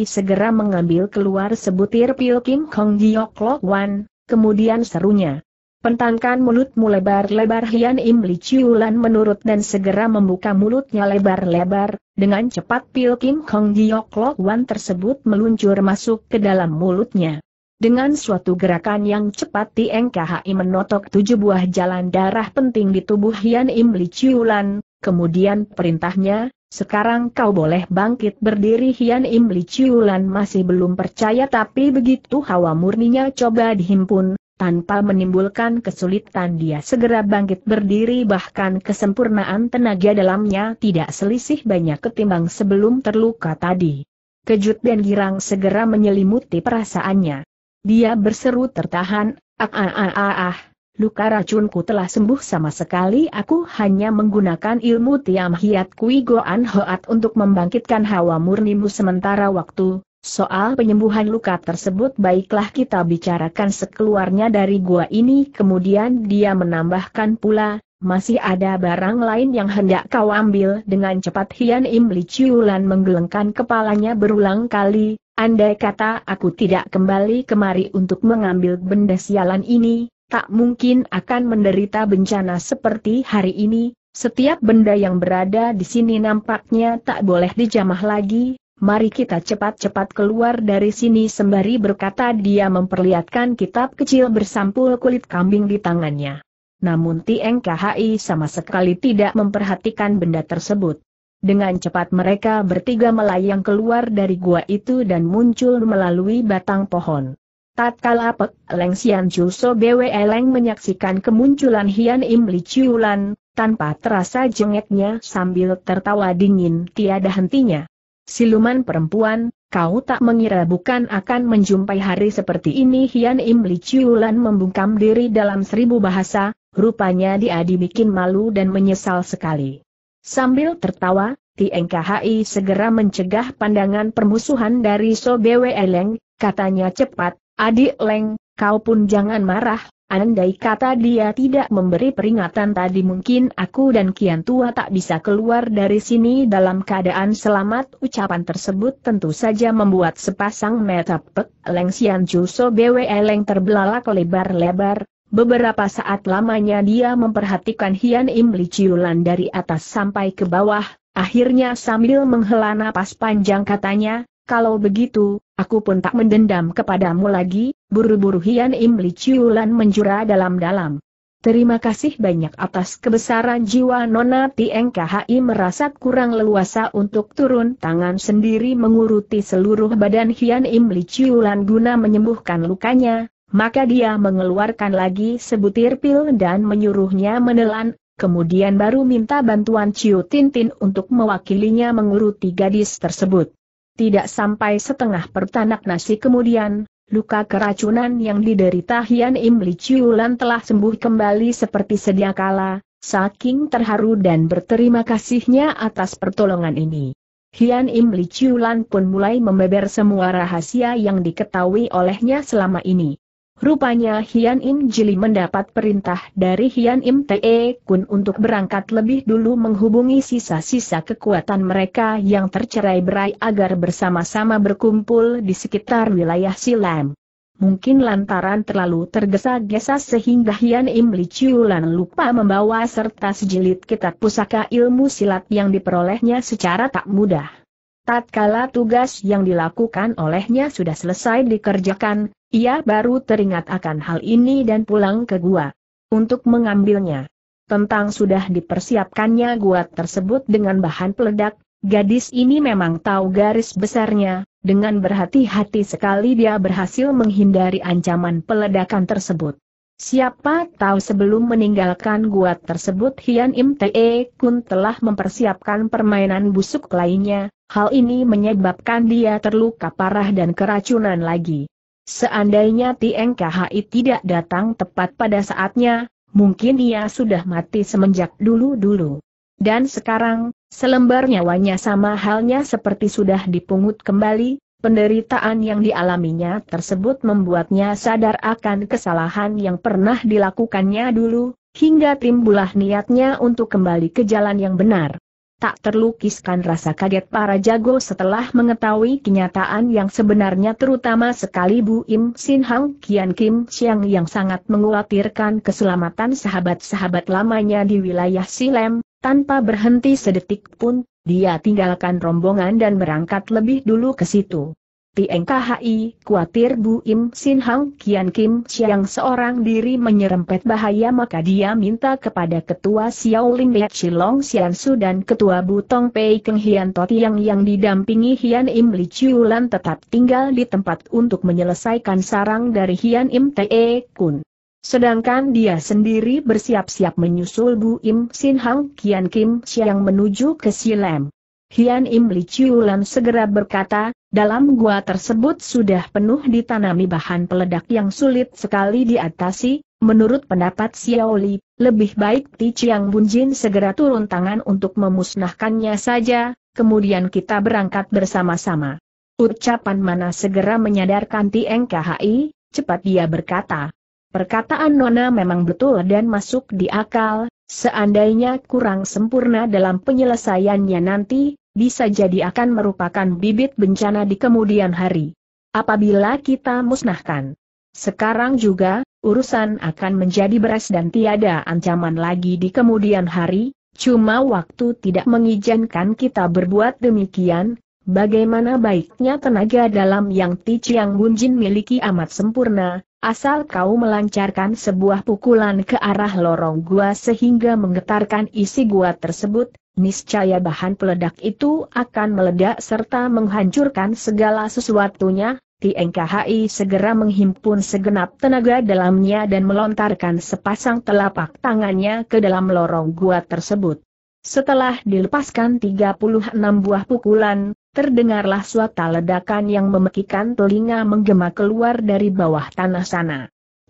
segera mengambil keluar sebutir pil Kim Hong Giok Lok Wan, kemudian serunya. Pentangkan mulutmu lebar-lebar Hian Im Li Chiulan menurut dan segera membuka mulutnya lebar-lebar, dengan cepat pil Kim Hong Giok Lok Wan tersebut meluncur masuk ke dalam mulutnya. Dengan suatu gerakan yang cepat Tieng KHI menotok tujuh buah jalan darah penting di tubuh Hian Im Li Chiulan, kemudian perintahnya, sekarang kau boleh bangkit berdiri Hian Im Li Ciulan masih belum percaya tapi begitu hawa murninya coba dihimpun, tanpa menimbulkan kesulitan dia segera bangkit berdiri bahkan kesempurnaan tenaga dalamnya tidak selisih banyak ketimbang sebelum terluka tadi. Kejut dan girang segera menyelimuti perasaannya. Dia berseru tertahan, ah ah ah ah ah, ah luka racunku telah sembuh sama sekali aku hanya menggunakan ilmu Tiam Hiat Kui Goan Hoat untuk membangkitkan hawa murnimu sementara waktu, soal penyembuhan luka tersebut baiklah kita bicarakan sekeluarnya dari gua ini kemudian dia menambahkan pula, masih ada barang lain yang hendak kau ambil dengan cepat Hian Im Li Ciulan menggelengkan kepalanya berulang kali, andai kata aku tidak kembali kemari untuk mengambil benda sialan ini, tak mungkin akan menderita bencana seperti hari ini, setiap benda yang berada di sini nampaknya tak boleh dijamah lagi, mari kita cepat-cepat keluar dari sini sembari berkata dia memperlihatkan kitab kecil bersampul kulit kambing di tangannya. Namun Tieng KHI sama sekali tidak memperhatikan benda tersebut. Dengan cepat mereka bertiga melayang keluar dari gua itu dan muncul melalui batang pohon. Tatkala Pek Leng Sian Ju So Bwe Leng menyaksikan kemunculan Hian Im Li Chiulan, tanpa terasa jengeknya sambil tertawa dingin tiada hentinya. Siluman perempuan, kau tak mengira bukan akan menjumpai hari seperti ini Hian Im Li Chiulan membungkam diri dalam seribu bahasa, rupanya dia dibikin malu dan menyesal sekali. Sambil tertawa, TNKHI segera mencegah pandangan permusuhan dari So Bwe Leng, katanya cepat, Adik Leng, kau pun jangan marah, andai kata dia tidak memberi peringatan tadi mungkin aku dan Kian Tua tak bisa keluar dari sini dalam keadaan selamat. Ucapan tersebut tentu saja membuat sepasang mata pek Leng Sian Juso Bwe Leng terbelalak lebar-lebar, Beberapa saat lamanya dia memperhatikan Hian Im Li Ciulan dari atas sampai ke bawah, akhirnya sambil menghela napas panjang katanya, kalau begitu, aku pun tak mendendam kepadamu lagi, buru-buru Hian Im Li Ciulan menjura dalam-dalam. Terima kasih banyak atas kebesaran jiwa Nona Tieng KHI merasa kurang leluasa untuk turun tangan sendiri menguruti seluruh badan Hian Im Li Ciulan guna menyembuhkan lukanya, maka dia mengeluarkan lagi sebutir pil dan menyuruhnya menelan, kemudian baru minta bantuan Chiu Tintin untuk mewakilinya menguruti gadis tersebut. Tidak sampai setengah pertanak nasi kemudian, luka keracunan yang diderita Hian Im Li Chiulan telah sembuh kembali seperti sedia kala, saking terharu dan berterima kasihnya atas pertolongan ini. Hian Im Li Chiulan pun mulai membeber semua rahasia yang diketahui olehnya selama ini. Rupanya Hian Im Jili mendapat perintah dari Hian Im Te Kun untuk berangkat lebih dulu menghubungi sisa-sisa kekuatan mereka yang tercerai berai agar bersama-sama berkumpul di sekitar wilayah Silam. Mungkin lantaran terlalu tergesa-gesa sehingga Hian Im Li Chiulan lupa membawa serta sejilid kitab pusaka ilmu silat yang diperolehnya secara tak mudah. Tatkala tugas yang dilakukan olehnya sudah selesai dikerjakan, ia baru teringat akan hal ini dan pulang ke gua. Untuk mengambilnya. Tentang sudah dipersiapkannya gua tersebut dengan bahan peledak, gadis ini memang tahu garis besarnya, dengan berhati-hati sekali dia berhasil menghindari ancaman peledakan tersebut. Siapa tahu sebelum meninggalkan gua tersebut Hian Im Te Kun telah mempersiapkan permainan busuk lainnya, hal ini menyebabkan dia terluka parah dan keracunan lagi. Seandainya Tieng KHI tidak datang tepat pada saatnya, mungkin ia sudah mati semenjak dulu-dulu. Dan sekarang, selembar nyawanya sama halnya seperti sudah dipungut kembali, Penderitaan yang dialaminya tersebut membuatnya sadar akan kesalahan yang pernah dilakukannya dulu, hingga timbulah niatnya untuk kembali ke jalan yang benar. Tak terlukiskan rasa kaget para jago setelah mengetahui kenyataan yang sebenarnya terutama sekali Bu Im Sin Hang Kian Kim Siang yang sangat mengkhawatirkan keselamatan sahabat-sahabat lamanya di wilayah Silem, tanpa berhenti sedetik pun dia tinggalkan rombongan dan berangkat lebih dulu ke situ. Tiengkhi khawatir kuatir Bu Im Sin Hang Kian Kim Siang seorang diri menyerempet bahaya maka dia minta kepada Ketua Xiao Ling Liat Chilong Sian Su dan Ketua Butong Pei Keng Hian Toti yang yang didampingi Hian Im Li Chiulan tetap tinggal di tempat untuk menyelesaikan sarang dari Hian Im Te e Kun. Sedangkan dia sendiri bersiap-siap menyusul Bu Im Sin Hang Kian Kim Siang menuju ke Silem. Hian Im Li Chiulan segera berkata, dalam gua tersebut sudah penuh ditanami bahan peledak yang sulit sekali diatasi, menurut pendapat Xiao Li, lebih baik Ti Chiang Jin segera turun tangan untuk memusnahkannya saja, kemudian kita berangkat bersama-sama. Ucapan mana segera menyadarkan Ti Eng KHI, cepat dia berkata. Perkataan Nona memang betul dan masuk di akal, seandainya kurang sempurna dalam penyelesaiannya nanti, bisa jadi akan merupakan bibit bencana di kemudian hari. Apabila kita musnahkan. Sekarang juga, urusan akan menjadi beres dan tiada ancaman lagi di kemudian hari, cuma waktu tidak mengizinkan kita berbuat demikian, Bagaimana baiknya tenaga dalam yang Ti Chiang Bunjin miliki amat sempurna, Asal kau melancarkan sebuah pukulan ke arah lorong gua sehingga menggetarkan isi gua tersebut, niscaya bahan peledak itu akan meledak serta menghancurkan segala sesuatunya, TNKHI segera menghimpun segenap tenaga dalamnya dan melontarkan sepasang telapak tangannya ke dalam lorong gua tersebut. Setelah dilepaskan 36 buah pukulan, terdengarlah suatu ledakan yang memekikan telinga menggema keluar dari bawah tanah sana.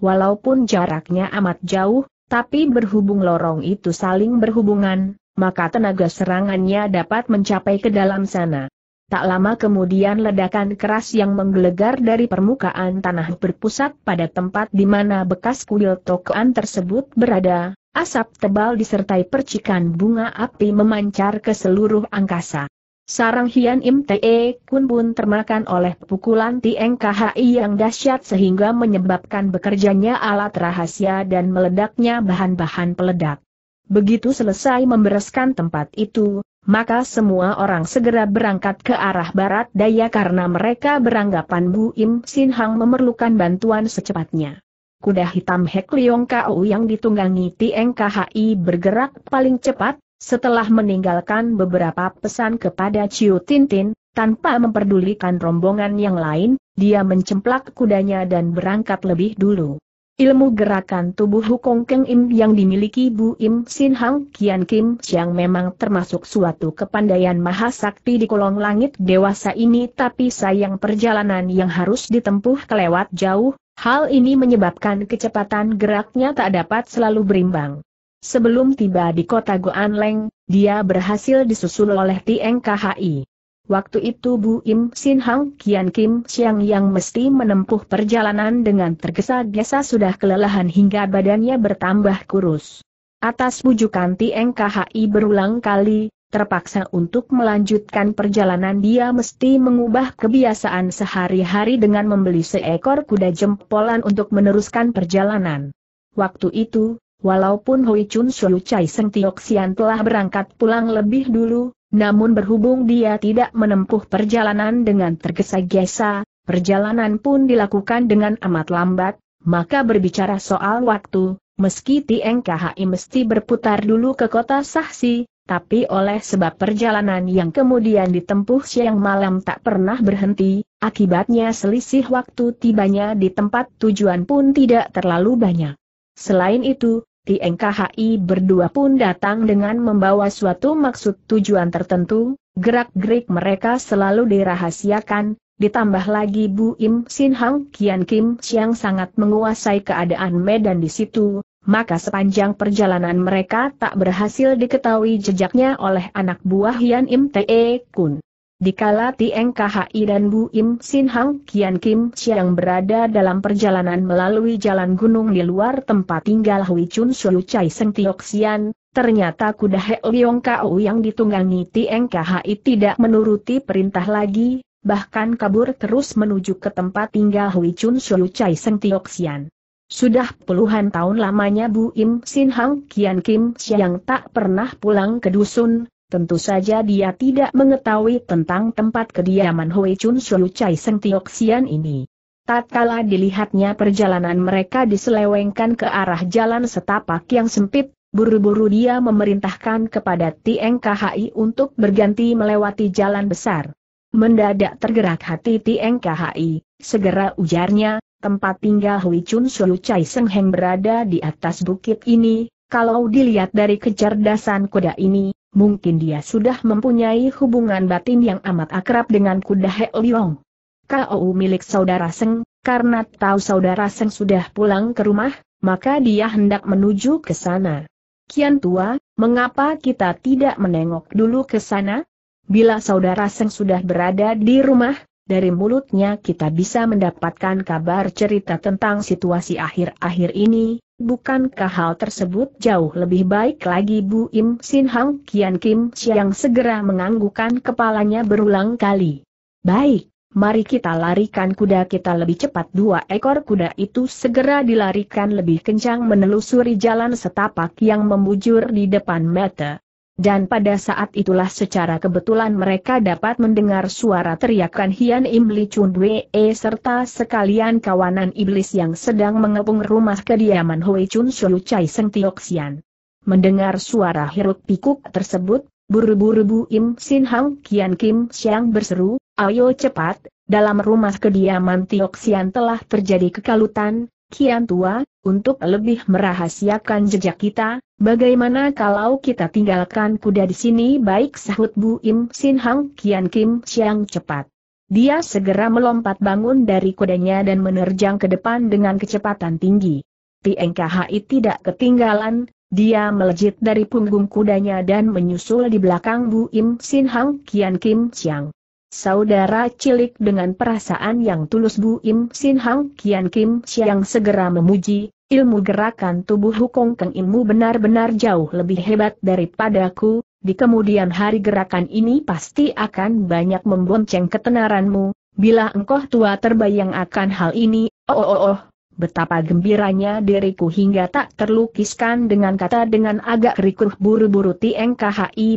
Walaupun jaraknya amat jauh, tapi berhubung lorong itu saling berhubungan, maka tenaga serangannya dapat mencapai ke dalam sana. Tak lama kemudian ledakan keras yang menggelegar dari permukaan tanah berpusat pada tempat di mana bekas kuil tokoan tersebut berada, asap tebal disertai percikan bunga api memancar ke seluruh angkasa. Sarang Hian Im Te e Kun pun termakan oleh pukulan Tieng KHI yang dahsyat sehingga menyebabkan bekerjanya alat rahasia dan meledaknya bahan-bahan peledak. Begitu selesai membereskan tempat itu, maka semua orang segera berangkat ke arah barat daya karena mereka beranggapan Bu Im Sin Hang memerlukan bantuan secepatnya. Kuda hitam Hek Leong Kau yang ditunggangi Tieng KHI bergerak paling cepat, setelah meninggalkan beberapa pesan kepada Ciu Tintin, tanpa memperdulikan rombongan yang lain, dia mencemplak kudanya dan berangkat lebih dulu. Ilmu gerakan tubuh Hukong Keng Im yang dimiliki Bu Im Sin Hang Kian Kim yang memang termasuk suatu kepandaian mahasakti di kolong langit dewasa ini tapi sayang perjalanan yang harus ditempuh kelewat jauh, hal ini menyebabkan kecepatan geraknya tak dapat selalu berimbang. Sebelum tiba di kota Leng, dia berhasil disusul oleh Tieng KHI. Waktu itu Bu Im Sin Hang Kian Kim Siang yang mesti menempuh perjalanan dengan tergesa-gesa sudah kelelahan hingga badannya bertambah kurus. Atas bujukan Tieng KHI berulang kali, terpaksa untuk melanjutkan perjalanan dia mesti mengubah kebiasaan sehari-hari dengan membeli seekor kuda jempolan untuk meneruskan perjalanan. Waktu itu, Walaupun Hui Chun Shu Chai Seng Tiok Sian telah berangkat pulang lebih dulu, namun berhubung dia tidak menempuh perjalanan dengan tergesa-gesa, perjalanan pun dilakukan dengan amat lambat, maka berbicara soal waktu, meski Tieng KHI mesti berputar dulu ke kota Saksi, tapi oleh sebab perjalanan yang kemudian ditempuh siang malam tak pernah berhenti, akibatnya selisih waktu tibanya di tempat tujuan pun tidak terlalu banyak. Selain itu, Ti NKHI berdua pun datang dengan membawa suatu maksud tujuan tertentu, gerak-gerik mereka selalu dirahasiakan, ditambah lagi Bu Im Sin Hang Kian Kim yang sangat menguasai keadaan medan di situ, maka sepanjang perjalanan mereka tak berhasil diketahui jejaknya oleh anak buah Yan Im Te Kun. Dikala Tieng KHI dan Bu Im Sin Hang Kian Kim Chiang berada dalam perjalanan melalui jalan gunung di luar tempat tinggal Hui Chun Shui Chai Seng Tiok Sian, ternyata kuda He Leong Kau yang ditunggangi Tieng KHI tidak menuruti perintah lagi, bahkan kabur terus menuju ke tempat tinggal Hui Chun Shui Chai Seng Tiok Sian. Sudah puluhan tahun lamanya Bu Im Sin Hang Kian Kim Siang tak pernah pulang ke dusun, Tentu saja dia tidak mengetahui tentang tempat kediaman Hui Chun Shu Chai Seng Tiok Sian ini. Tatkala dilihatnya perjalanan mereka diselewengkan ke arah jalan setapak yang sempit, buru-buru dia memerintahkan kepada Tieng KHI untuk berganti melewati jalan besar. Mendadak tergerak hati Tieng KHI, segera ujarnya, tempat tinggal Hui Chun Shu Chai Seng Heng berada di atas bukit ini, kalau dilihat dari kecerdasan kuda ini, Mungkin dia sudah mempunyai hubungan batin yang amat akrab dengan kuda He Liong. KOU milik saudara Seng, karena tahu saudara Seng sudah pulang ke rumah, maka dia hendak menuju ke sana. Kian tua, mengapa kita tidak menengok dulu ke sana? Bila saudara Seng sudah berada di rumah, dari mulutnya kita bisa mendapatkan kabar cerita tentang situasi akhir-akhir ini, Bukankah hal tersebut jauh lebih baik lagi Bu Im Sin Hang Kian Kim Siang segera menganggukan kepalanya berulang kali. Baik, mari kita larikan kuda kita lebih cepat. Dua ekor kuda itu segera dilarikan lebih kencang menelusuri jalan setapak yang membujur di depan mata. Dan pada saat itulah secara kebetulan mereka dapat mendengar suara teriakan Hian Im Li Chun Wee serta sekalian kawanan iblis yang sedang mengepung rumah kediaman Hui Chun Shou Chai Seng Tiok Xian. Mendengar suara hiruk pikuk tersebut, buru-buru Bu Im Sin Hang Kian Kim Siang berseru, ayo cepat, dalam rumah kediaman Tiok Xian telah terjadi kekalutan, Kian Tua, untuk lebih merahasiakan jejak kita, Bagaimana kalau kita tinggalkan kuda di sini baik sahut Bu Im Sin Hang Kian Kim Siang cepat. Dia segera melompat bangun dari kudanya dan menerjang ke depan dengan kecepatan tinggi. PNKHI tidak ketinggalan, dia melejit dari punggung kudanya dan menyusul di belakang Bu Im Sin Hang Kian Kim Siang. Saudara cilik dengan perasaan yang tulus Bu Im Sin Hang Kian Kim Siang segera memuji, ilmu gerakan tubuh Hukong Keng Imu benar-benar jauh lebih hebat daripadaku, di kemudian hari gerakan ini pasti akan banyak membonceng ketenaranmu, bila engkau tua terbayang akan hal ini, oh oh oh, oh. betapa gembiranya diriku hingga tak terlukiskan dengan kata dengan agak rikuh buru-buru Tieng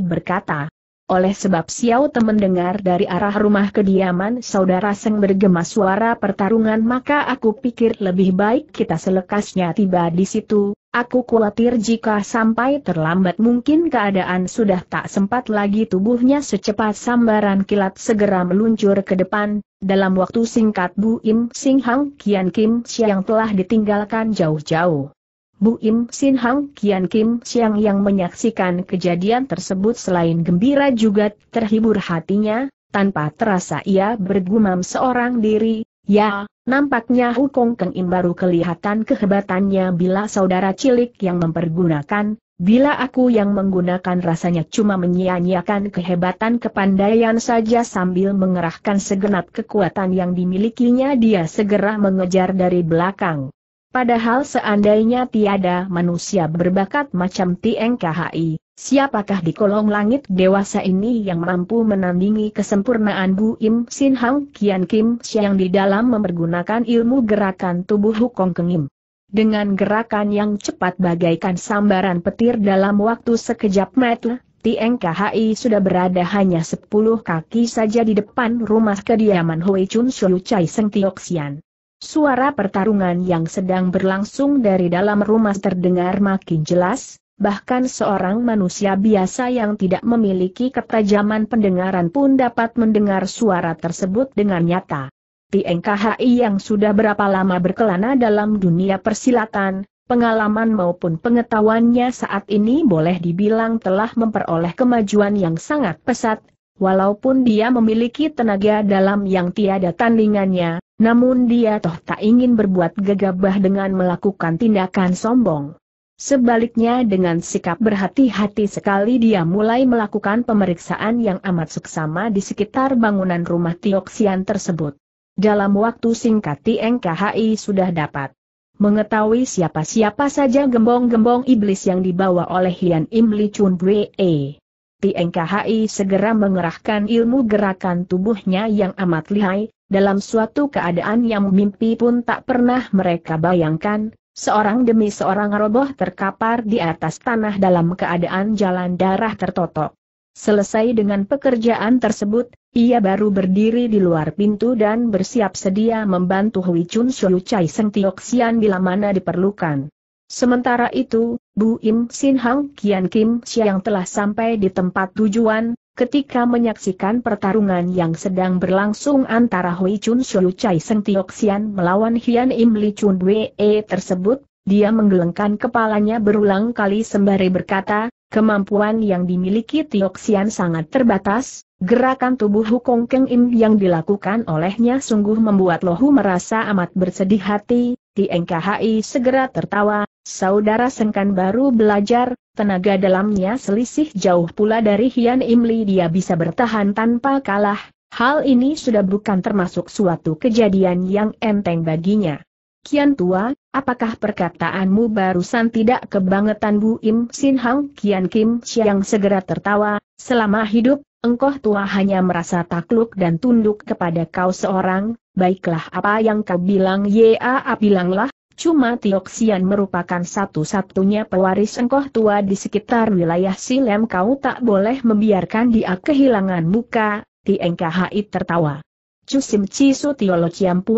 berkata oleh sebab Xiao Te dengar dari arah rumah kediaman saudara Seng bergema suara pertarungan maka aku pikir lebih baik kita selekasnya tiba di situ, aku khawatir jika sampai terlambat mungkin keadaan sudah tak sempat lagi tubuhnya secepat sambaran kilat segera meluncur ke depan, dalam waktu singkat Bu Im Sing Hang Kian Kim Siang telah ditinggalkan jauh-jauh. Bu Im Sin Hang Kian Kim Siang yang menyaksikan kejadian tersebut selain gembira juga terhibur hatinya, tanpa terasa ia bergumam seorang diri, ya, nampaknya Hukong Keng Im baru kelihatan kehebatannya bila saudara cilik yang mempergunakan, bila aku yang menggunakan rasanya cuma menyia-nyiakan kehebatan kepandaian saja sambil mengerahkan segenap kekuatan yang dimilikinya dia segera mengejar dari belakang. Padahal seandainya tiada manusia berbakat macam TNKHI, siapakah di kolong langit dewasa ini yang mampu menandingi kesempurnaan Bu Im Sin Hang Kian Kim Siang di dalam mempergunakan ilmu gerakan tubuh Hukong Im. Dengan gerakan yang cepat bagaikan sambaran petir dalam waktu sekejap mata, TNKHI sudah berada hanya 10 kaki saja di depan rumah kediaman Hui Chun Shu Chai Seng Tiok Sian. Suara pertarungan yang sedang berlangsung dari dalam rumah terdengar makin jelas, bahkan seorang manusia biasa yang tidak memiliki ketajaman pendengaran pun dapat mendengar suara tersebut dengan nyata. TNKHI yang sudah berapa lama berkelana dalam dunia persilatan, pengalaman maupun pengetahuannya saat ini boleh dibilang telah memperoleh kemajuan yang sangat pesat, walaupun dia memiliki tenaga dalam yang tiada tandingannya, namun dia toh tak ingin berbuat gegabah dengan melakukan tindakan sombong. Sebaliknya dengan sikap berhati-hati sekali dia mulai melakukan pemeriksaan yang amat seksama di sekitar bangunan rumah Tioksian tersebut. Dalam waktu singkat TNKHI sudah dapat mengetahui siapa-siapa saja gembong-gembong iblis yang dibawa oleh Hian Im Li Chun Wei. TNKHI segera mengerahkan ilmu gerakan tubuhnya yang amat lihai, dalam suatu keadaan yang mimpi pun tak pernah mereka bayangkan, seorang demi seorang roboh terkapar di atas tanah dalam keadaan jalan darah tertotok. Selesai dengan pekerjaan tersebut, ia baru berdiri di luar pintu dan bersiap sedia membantu Hui Chun Shou Chai Seng Tiok bila mana diperlukan. Sementara itu, Bu Im Sin Hang Kian Kim Siang yang telah sampai di tempat tujuan, ketika menyaksikan pertarungan yang sedang berlangsung antara Hui Chun Shou Chai Seng Tiok Xian melawan Hian Im Li Chun Wei e tersebut, dia menggelengkan kepalanya berulang kali sembari berkata, kemampuan yang dimiliki Tioxian sangat terbatas, gerakan tubuh Hukong Keng Im yang dilakukan olehnya sungguh membuat Lohu merasa amat bersedih hati, Tieng Khai segera tertawa, saudara Sengkan baru belajar, tenaga dalamnya selisih jauh pula dari Hian Imli dia bisa bertahan tanpa kalah, hal ini sudah bukan termasuk suatu kejadian yang enteng baginya. Kian tua, apakah perkataanmu barusan tidak kebangetan Bu Im Sin Hang Kian Kim Siang segera tertawa, selama hidup, engkau tua hanya merasa takluk dan tunduk kepada kau seorang, baiklah apa yang kau bilang ya bilanglah, Cuma Tioksian merupakan satu-satunya pewaris engkoh tua di sekitar wilayah Silem kau tak boleh membiarkan dia kehilangan muka, Tieng tertawa. Cusim Cisu Tiolo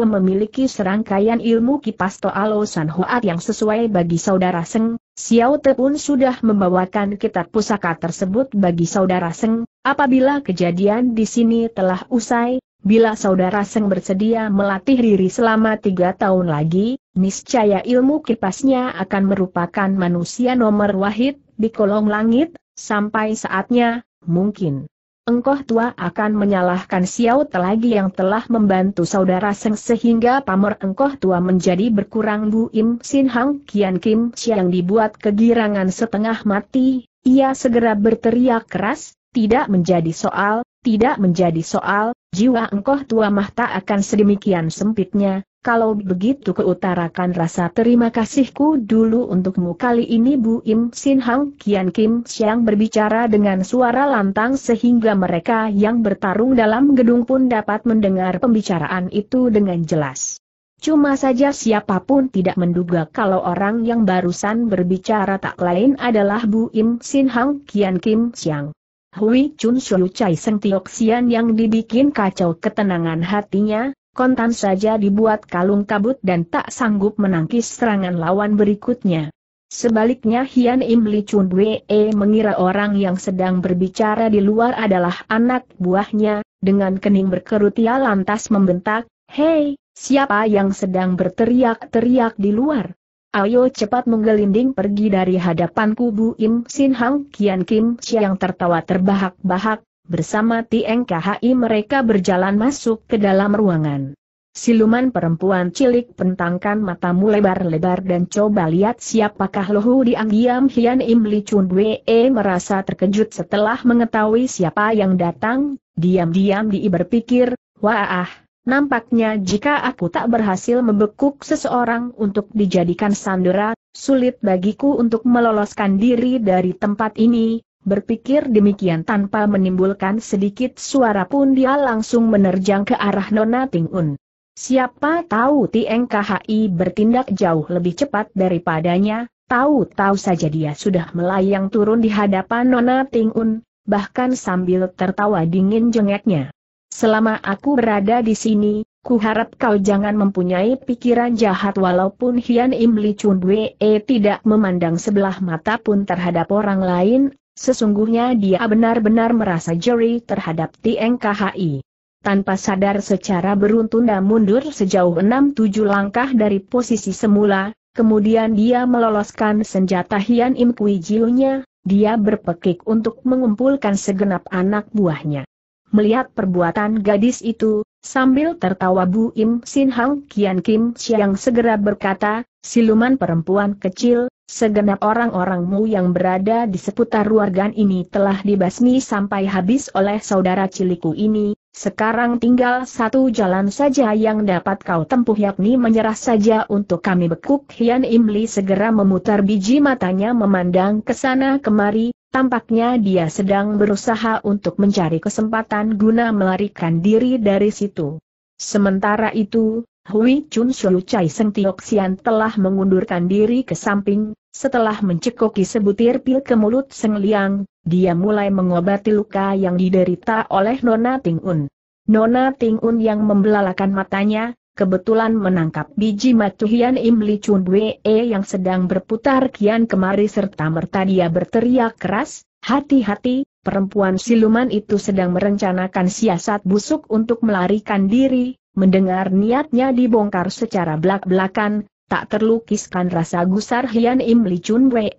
memiliki serangkaian ilmu kipas Toalo San Hoat yang sesuai bagi saudara Seng, Xiao Te pun sudah membawakan kitab pusaka tersebut bagi saudara Seng, apabila kejadian di sini telah usai, Bila saudara Seng bersedia melatih diri selama tiga tahun lagi, niscaya ilmu kipasnya akan merupakan manusia nomor wahid di kolong langit, sampai saatnya, mungkin. Engkoh tua akan menyalahkan Xiao Telagi yang telah membantu saudara Seng sehingga pamor Engkoh tua menjadi berkurang Bu Im Sin Hang Kian Kim yang dibuat kegirangan setengah mati, ia segera berteriak keras, tidak menjadi soal, tidak menjadi soal, jiwa engkau tua mah tak akan sedemikian sempitnya, kalau begitu keutarakan rasa terima kasihku dulu untukmu kali ini Bu Im Sin Hang Kian Kim Siang berbicara dengan suara lantang sehingga mereka yang bertarung dalam gedung pun dapat mendengar pembicaraan itu dengan jelas. Cuma saja siapapun tidak menduga kalau orang yang barusan berbicara tak lain adalah Bu Im Sin Hang Kian Kim Siang. Hui Chun Xiu Chai Seng Sian yang dibikin kacau ketenangan hatinya, kontan saja dibuat kalung kabut dan tak sanggup menangkis serangan lawan berikutnya. Sebaliknya Hian Im Li Chun Wee mengira orang yang sedang berbicara di luar adalah anak buahnya, dengan kening berkerut ia lantas membentak, Hei, siapa yang sedang berteriak-teriak di luar? Ayo cepat menggelinding pergi dari hadapan kubu Im Sin Hang Kian Kim Siang tertawa terbahak-bahak, bersama Tieng KHI mereka berjalan masuk ke dalam ruangan. Siluman perempuan cilik pentangkan matamu lebar-lebar dan coba lihat siapakah lohu di Anggiam Hian Im Li Chun Wee merasa terkejut setelah mengetahui siapa yang datang, diam-diam di berpikir, wah ah, Nampaknya jika aku tak berhasil membekuk seseorang untuk dijadikan sandera, sulit bagiku untuk meloloskan diri dari tempat ini, berpikir demikian tanpa menimbulkan sedikit suara pun dia langsung menerjang ke arah Nona Ting Un. Siapa tahu TNKHI bertindak jauh lebih cepat daripadanya, tahu-tahu saja dia sudah melayang turun di hadapan Nona Ting Un, bahkan sambil tertawa dingin jengeknya. Selama aku berada di sini, ku harap kau jangan mempunyai pikiran jahat walaupun Hian Im Li Chun Wee tidak memandang sebelah mata pun terhadap orang lain, sesungguhnya dia benar-benar merasa jeri terhadap TNKHI. Tanpa sadar secara beruntun dan mundur sejauh 6-7 langkah dari posisi semula, kemudian dia meloloskan senjata Hian Im Kui dia berpekik untuk mengumpulkan segenap anak buahnya. Melihat perbuatan gadis itu, sambil tertawa Bu Im Sin Hang Kian Kim Siang segera berkata, siluman perempuan kecil, segenap orang-orangmu yang berada di seputar ruargan ini telah dibasmi sampai habis oleh saudara ciliku ini, sekarang tinggal satu jalan saja yang dapat kau tempuh yakni menyerah saja untuk kami bekuk Hian Imli segera memutar biji matanya memandang ke sana kemari, Tampaknya dia sedang berusaha untuk mencari kesempatan guna melarikan diri dari situ. Sementara itu, Hui Chun Shou Chai Seng Tiok telah mengundurkan diri ke samping, setelah mencekoki sebutir pil ke mulut Seng Liang, dia mulai mengobati luka yang diderita oleh Nona Ting Un. Nona Ting Un yang membelalakan matanya, kebetulan menangkap biji macuhian Hian Im Li Chun Wee yang sedang berputar kian kemari serta merta dia berteriak keras, hati-hati, perempuan siluman itu sedang merencanakan siasat busuk untuk melarikan diri, mendengar niatnya dibongkar secara belak-belakan, tak terlukiskan rasa gusar Hian Im Li Chun Wee,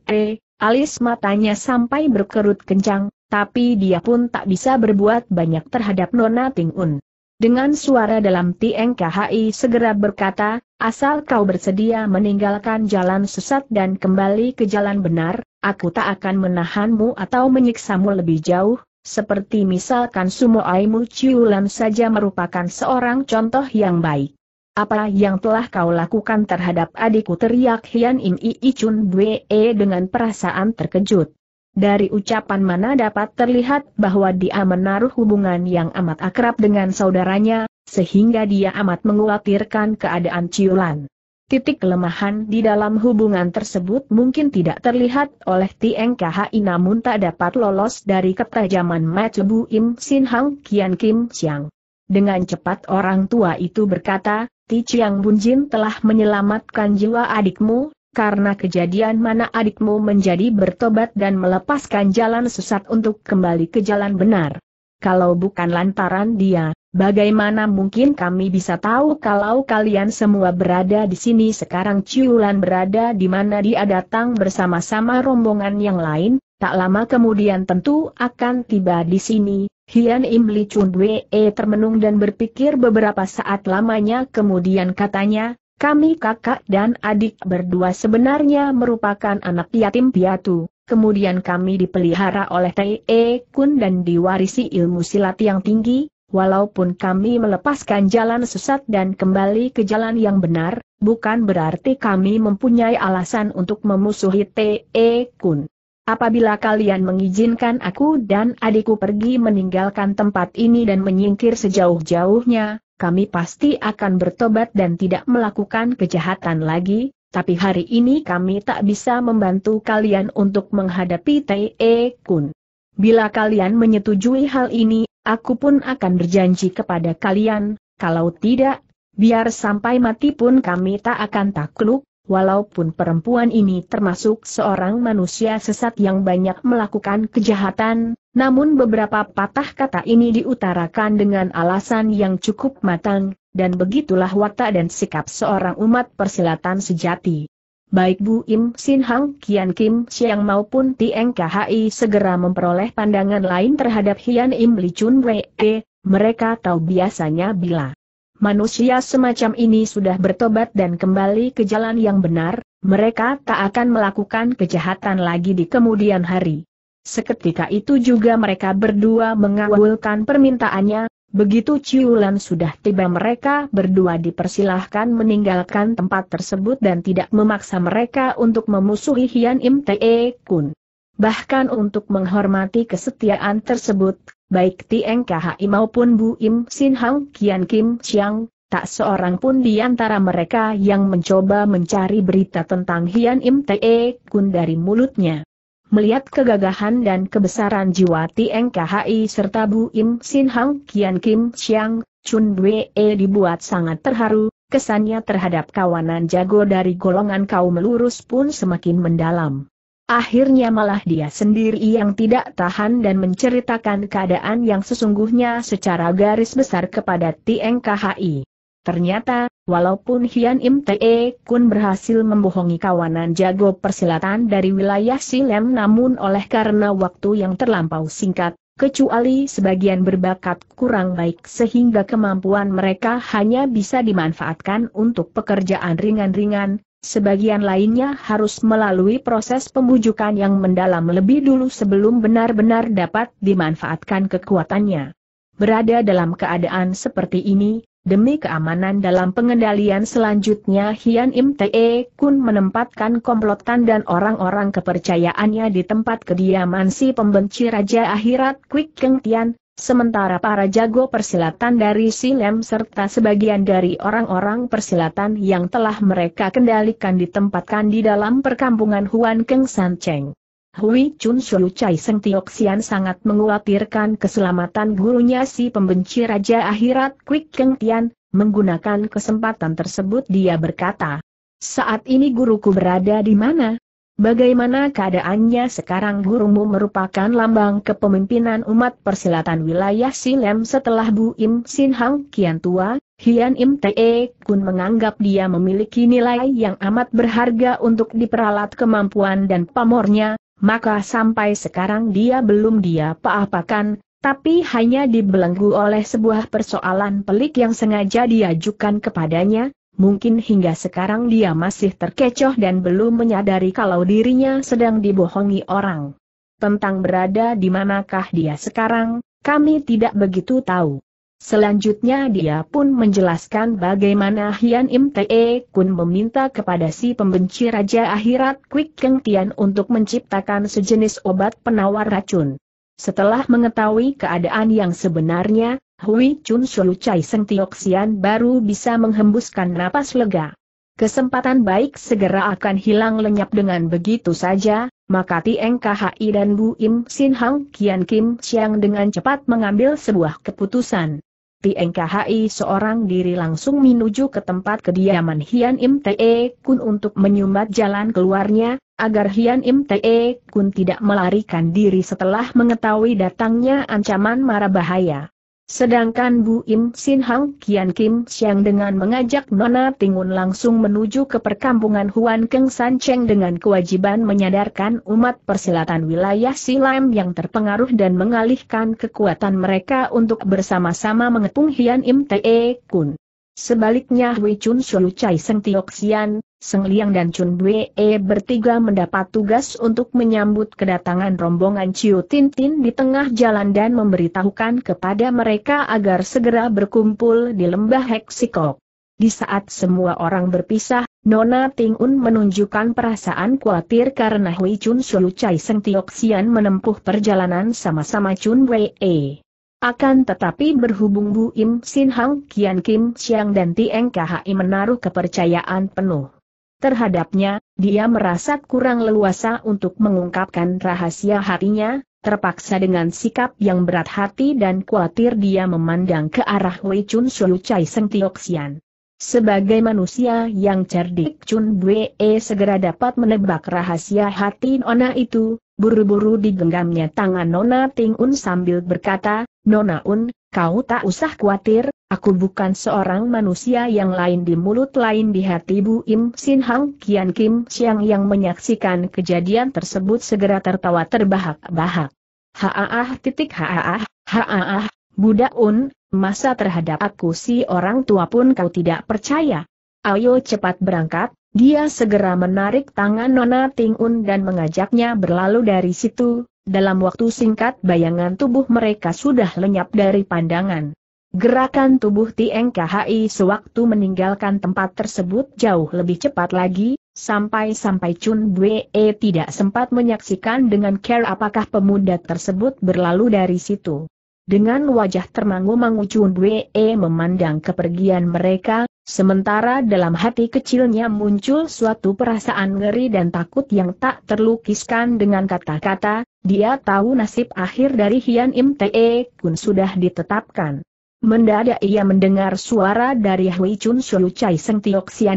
alis matanya sampai berkerut kencang, tapi dia pun tak bisa berbuat banyak terhadap Nona Ting Un dengan suara dalam TNKHI segera berkata, asal kau bersedia meninggalkan jalan sesat dan kembali ke jalan benar, aku tak akan menahanmu atau menyiksamu lebih jauh, seperti misalkan Sumo Aimu Ciulan saja merupakan seorang contoh yang baik. Apa yang telah kau lakukan terhadap adikku teriak Hian Im Ii Bwe dengan perasaan terkejut. Dari ucapan mana dapat terlihat bahwa dia menaruh hubungan yang amat akrab dengan saudaranya, sehingga dia amat mengkhawatirkan keadaan Ciulan. Titik kelemahan di dalam hubungan tersebut mungkin tidak terlihat oleh TNKHI namun tak dapat lolos dari ketajaman Matlebu Im Sin Hang Kian Kim Siang. Dengan cepat orang tua itu berkata, Ti Chiang Bunjin telah menyelamatkan jiwa adikmu, karena kejadian mana adikmu menjadi bertobat dan melepaskan jalan sesat untuk kembali ke jalan benar. Kalau bukan lantaran dia, bagaimana mungkin kami bisa tahu kalau kalian semua berada di sini sekarang Ciulan berada di mana dia datang bersama-sama rombongan yang lain, tak lama kemudian tentu akan tiba di sini, Hian Im Li Chun Wei termenung dan berpikir beberapa saat lamanya kemudian katanya, kami kakak dan adik berdua sebenarnya merupakan anak yatim piatu, kemudian kami dipelihara oleh E Kun dan diwarisi ilmu silat yang tinggi, walaupun kami melepaskan jalan sesat dan kembali ke jalan yang benar, bukan berarti kami mempunyai alasan untuk memusuhi E Kun. Apabila kalian mengizinkan aku dan adikku pergi meninggalkan tempat ini dan menyingkir sejauh-jauhnya, kami pasti akan bertobat dan tidak melakukan kejahatan lagi, tapi hari ini kami tak bisa membantu kalian untuk menghadapi T.E. Kun. Bila kalian menyetujui hal ini, aku pun akan berjanji kepada kalian, kalau tidak, biar sampai mati pun kami tak akan takluk, walaupun perempuan ini termasuk seorang manusia sesat yang banyak melakukan kejahatan, namun beberapa patah kata ini diutarakan dengan alasan yang cukup matang, dan begitulah watak dan sikap seorang umat persilatan sejati. Baik Bu Im Sin Hang Kian Kim Siang maupun Tieng KHI segera memperoleh pandangan lain terhadap Hian Im Li Chun Wei, e, mereka tahu biasanya bila manusia semacam ini sudah bertobat dan kembali ke jalan yang benar, mereka tak akan melakukan kejahatan lagi di kemudian hari. Seketika itu juga mereka berdua mengawulkan permintaannya, begitu Ciulan sudah tiba mereka berdua dipersilahkan meninggalkan tempat tersebut dan tidak memaksa mereka untuk memusuhi Hian Im Te Kun. Bahkan untuk menghormati kesetiaan tersebut, baik Tieng KHI maupun Bu Im Sin Hang Kian Kim Chiang, tak seorang pun di antara mereka yang mencoba mencari berita tentang Hian Im Te Kun dari mulutnya. Melihat kegagahan dan kebesaran jiwa Tieng KHI serta Bu Im Sin Hang Kian Kim Chiang Chun Wee e dibuat sangat terharu, kesannya terhadap kawanan jago dari golongan kaum lurus pun semakin mendalam. Akhirnya malah dia sendiri yang tidak tahan dan menceritakan keadaan yang sesungguhnya secara garis besar kepada Tieng KHI. Ternyata, Walaupun Hian Im Te Kun berhasil membohongi kawanan jago persilatan dari wilayah Silem namun oleh karena waktu yang terlampau singkat, kecuali sebagian berbakat kurang baik sehingga kemampuan mereka hanya bisa dimanfaatkan untuk pekerjaan ringan-ringan, sebagian lainnya harus melalui proses pembujukan yang mendalam lebih dulu sebelum benar-benar dapat dimanfaatkan kekuatannya. Berada dalam keadaan seperti ini, Demi keamanan dalam pengendalian selanjutnya Hian Im Te Kun menempatkan komplotan dan orang-orang kepercayaannya di tempat kediaman si pembenci Raja Akhirat Kwik Keng Tian, sementara para jago persilatan dari Silem serta sebagian dari orang-orang persilatan yang telah mereka kendalikan ditempatkan di dalam perkampungan Huan Keng San Cheng. Hui Chun Shu Chai Seng Sian sangat menguatirkan keselamatan gurunya si pembenci Raja Akhirat Kwik Keng Tian, menggunakan kesempatan tersebut dia berkata, Saat ini guruku berada di mana? Bagaimana keadaannya sekarang gurumu merupakan lambang kepemimpinan umat persilatan wilayah Silem setelah Bu Im Sin Hang kian tua, Hian Im Te e Kun menganggap dia memiliki nilai yang amat berharga untuk diperalat kemampuan dan pamornya, maka sampai sekarang dia belum dia apa-apakan, tapi hanya dibelenggu oleh sebuah persoalan pelik yang sengaja diajukan kepadanya, mungkin hingga sekarang dia masih terkecoh dan belum menyadari kalau dirinya sedang dibohongi orang. Tentang berada di manakah dia sekarang, kami tidak begitu tahu. Selanjutnya dia pun menjelaskan bagaimana Hian Im Te Kun meminta kepada si pembenci Raja Akhirat Kwik Keng Tian untuk menciptakan sejenis obat penawar racun. Setelah mengetahui keadaan yang sebenarnya, Hui Chun Shou Chai Seng Tiok baru bisa menghembuskan napas lega. Kesempatan baik segera akan hilang lenyap dengan begitu saja, maka Tieng KHI dan Bu Im Sin Hang Kian Kim Siang dengan cepat mengambil sebuah keputusan. PNKHI seorang diri langsung menuju ke tempat kediaman Hian Im Te Kun untuk menyumbat jalan keluarnya, agar Hian Im Te Kun tidak melarikan diri setelah mengetahui datangnya ancaman mara bahaya. Sedangkan Bu Im Sin Hang Kian Kim Siang dengan mengajak Nona Tingun langsung menuju ke perkampungan Huan Keng San Cheng dengan kewajiban menyadarkan umat persilatan wilayah Silam yang terpengaruh dan mengalihkan kekuatan mereka untuk bersama-sama mengepung Hian Im Te e Kun. Sebaliknya Hui Chun Shou Chai Seng Tiok Sian, Seng Liang dan Chun Bwe bertiga mendapat tugas untuk menyambut kedatangan rombongan Ciu Tin Tin di tengah jalan dan memberitahukan kepada mereka agar segera berkumpul di lembah Heksikok. Di saat semua orang berpisah, Nona Ting Un menunjukkan perasaan khawatir karena Hui Chun Shou Chai Seng Tiok Sian menempuh perjalanan sama-sama Chun Wei. Akan tetapi berhubung Bu Im Sin Hang Kian Kim Siang dan Tieng Khi menaruh kepercayaan penuh terhadapnya, dia merasa kurang leluasa untuk mengungkapkan rahasia hatinya, terpaksa dengan sikap yang berat hati dan khawatir dia memandang ke arah Wei Chun Shu Chai Seng Tioxian. Sebagai manusia yang cerdik Chun Bwe segera dapat menebak rahasia hati Nona itu, buru-buru digenggamnya tangan Nona Ting Un sambil berkata, Nonaun, kau tak usah khawatir, aku bukan seorang manusia yang lain di mulut lain di hati Bu Im Sin Hang Kian Kim Siang yang menyaksikan kejadian tersebut segera tertawa terbahak-bahak. Haaah titik haaah, haaah, budak un, masa terhadap aku si orang tua pun kau tidak percaya. Ayo cepat berangkat, dia segera menarik tangan Nona Ting Un dan mengajaknya berlalu dari situ, dalam waktu singkat bayangan tubuh mereka sudah lenyap dari pandangan. Gerakan tubuh TNKHI sewaktu meninggalkan tempat tersebut jauh lebih cepat lagi, sampai-sampai Chun Bwe tidak sempat menyaksikan dengan care apakah pemuda tersebut berlalu dari situ. Dengan wajah termangu-mangu Chun Bwe memandang kepergian mereka, Sementara dalam hati kecilnya muncul suatu perasaan ngeri dan takut yang tak terlukiskan dengan kata-kata, dia tahu nasib akhir dari Hian Im Te Kun e sudah ditetapkan. Mendadak ia mendengar suara dari Hui Chun Shou Chai Seng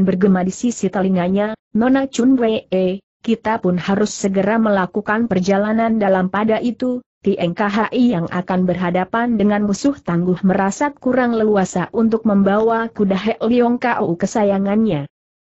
bergema di sisi telinganya, Nona Chun Wei, eh, kita pun harus segera melakukan perjalanan dalam pada itu, Tieng KHI yang akan berhadapan dengan musuh tangguh merasa kurang leluasa untuk membawa kuda Heo Liong Kau kesayangannya.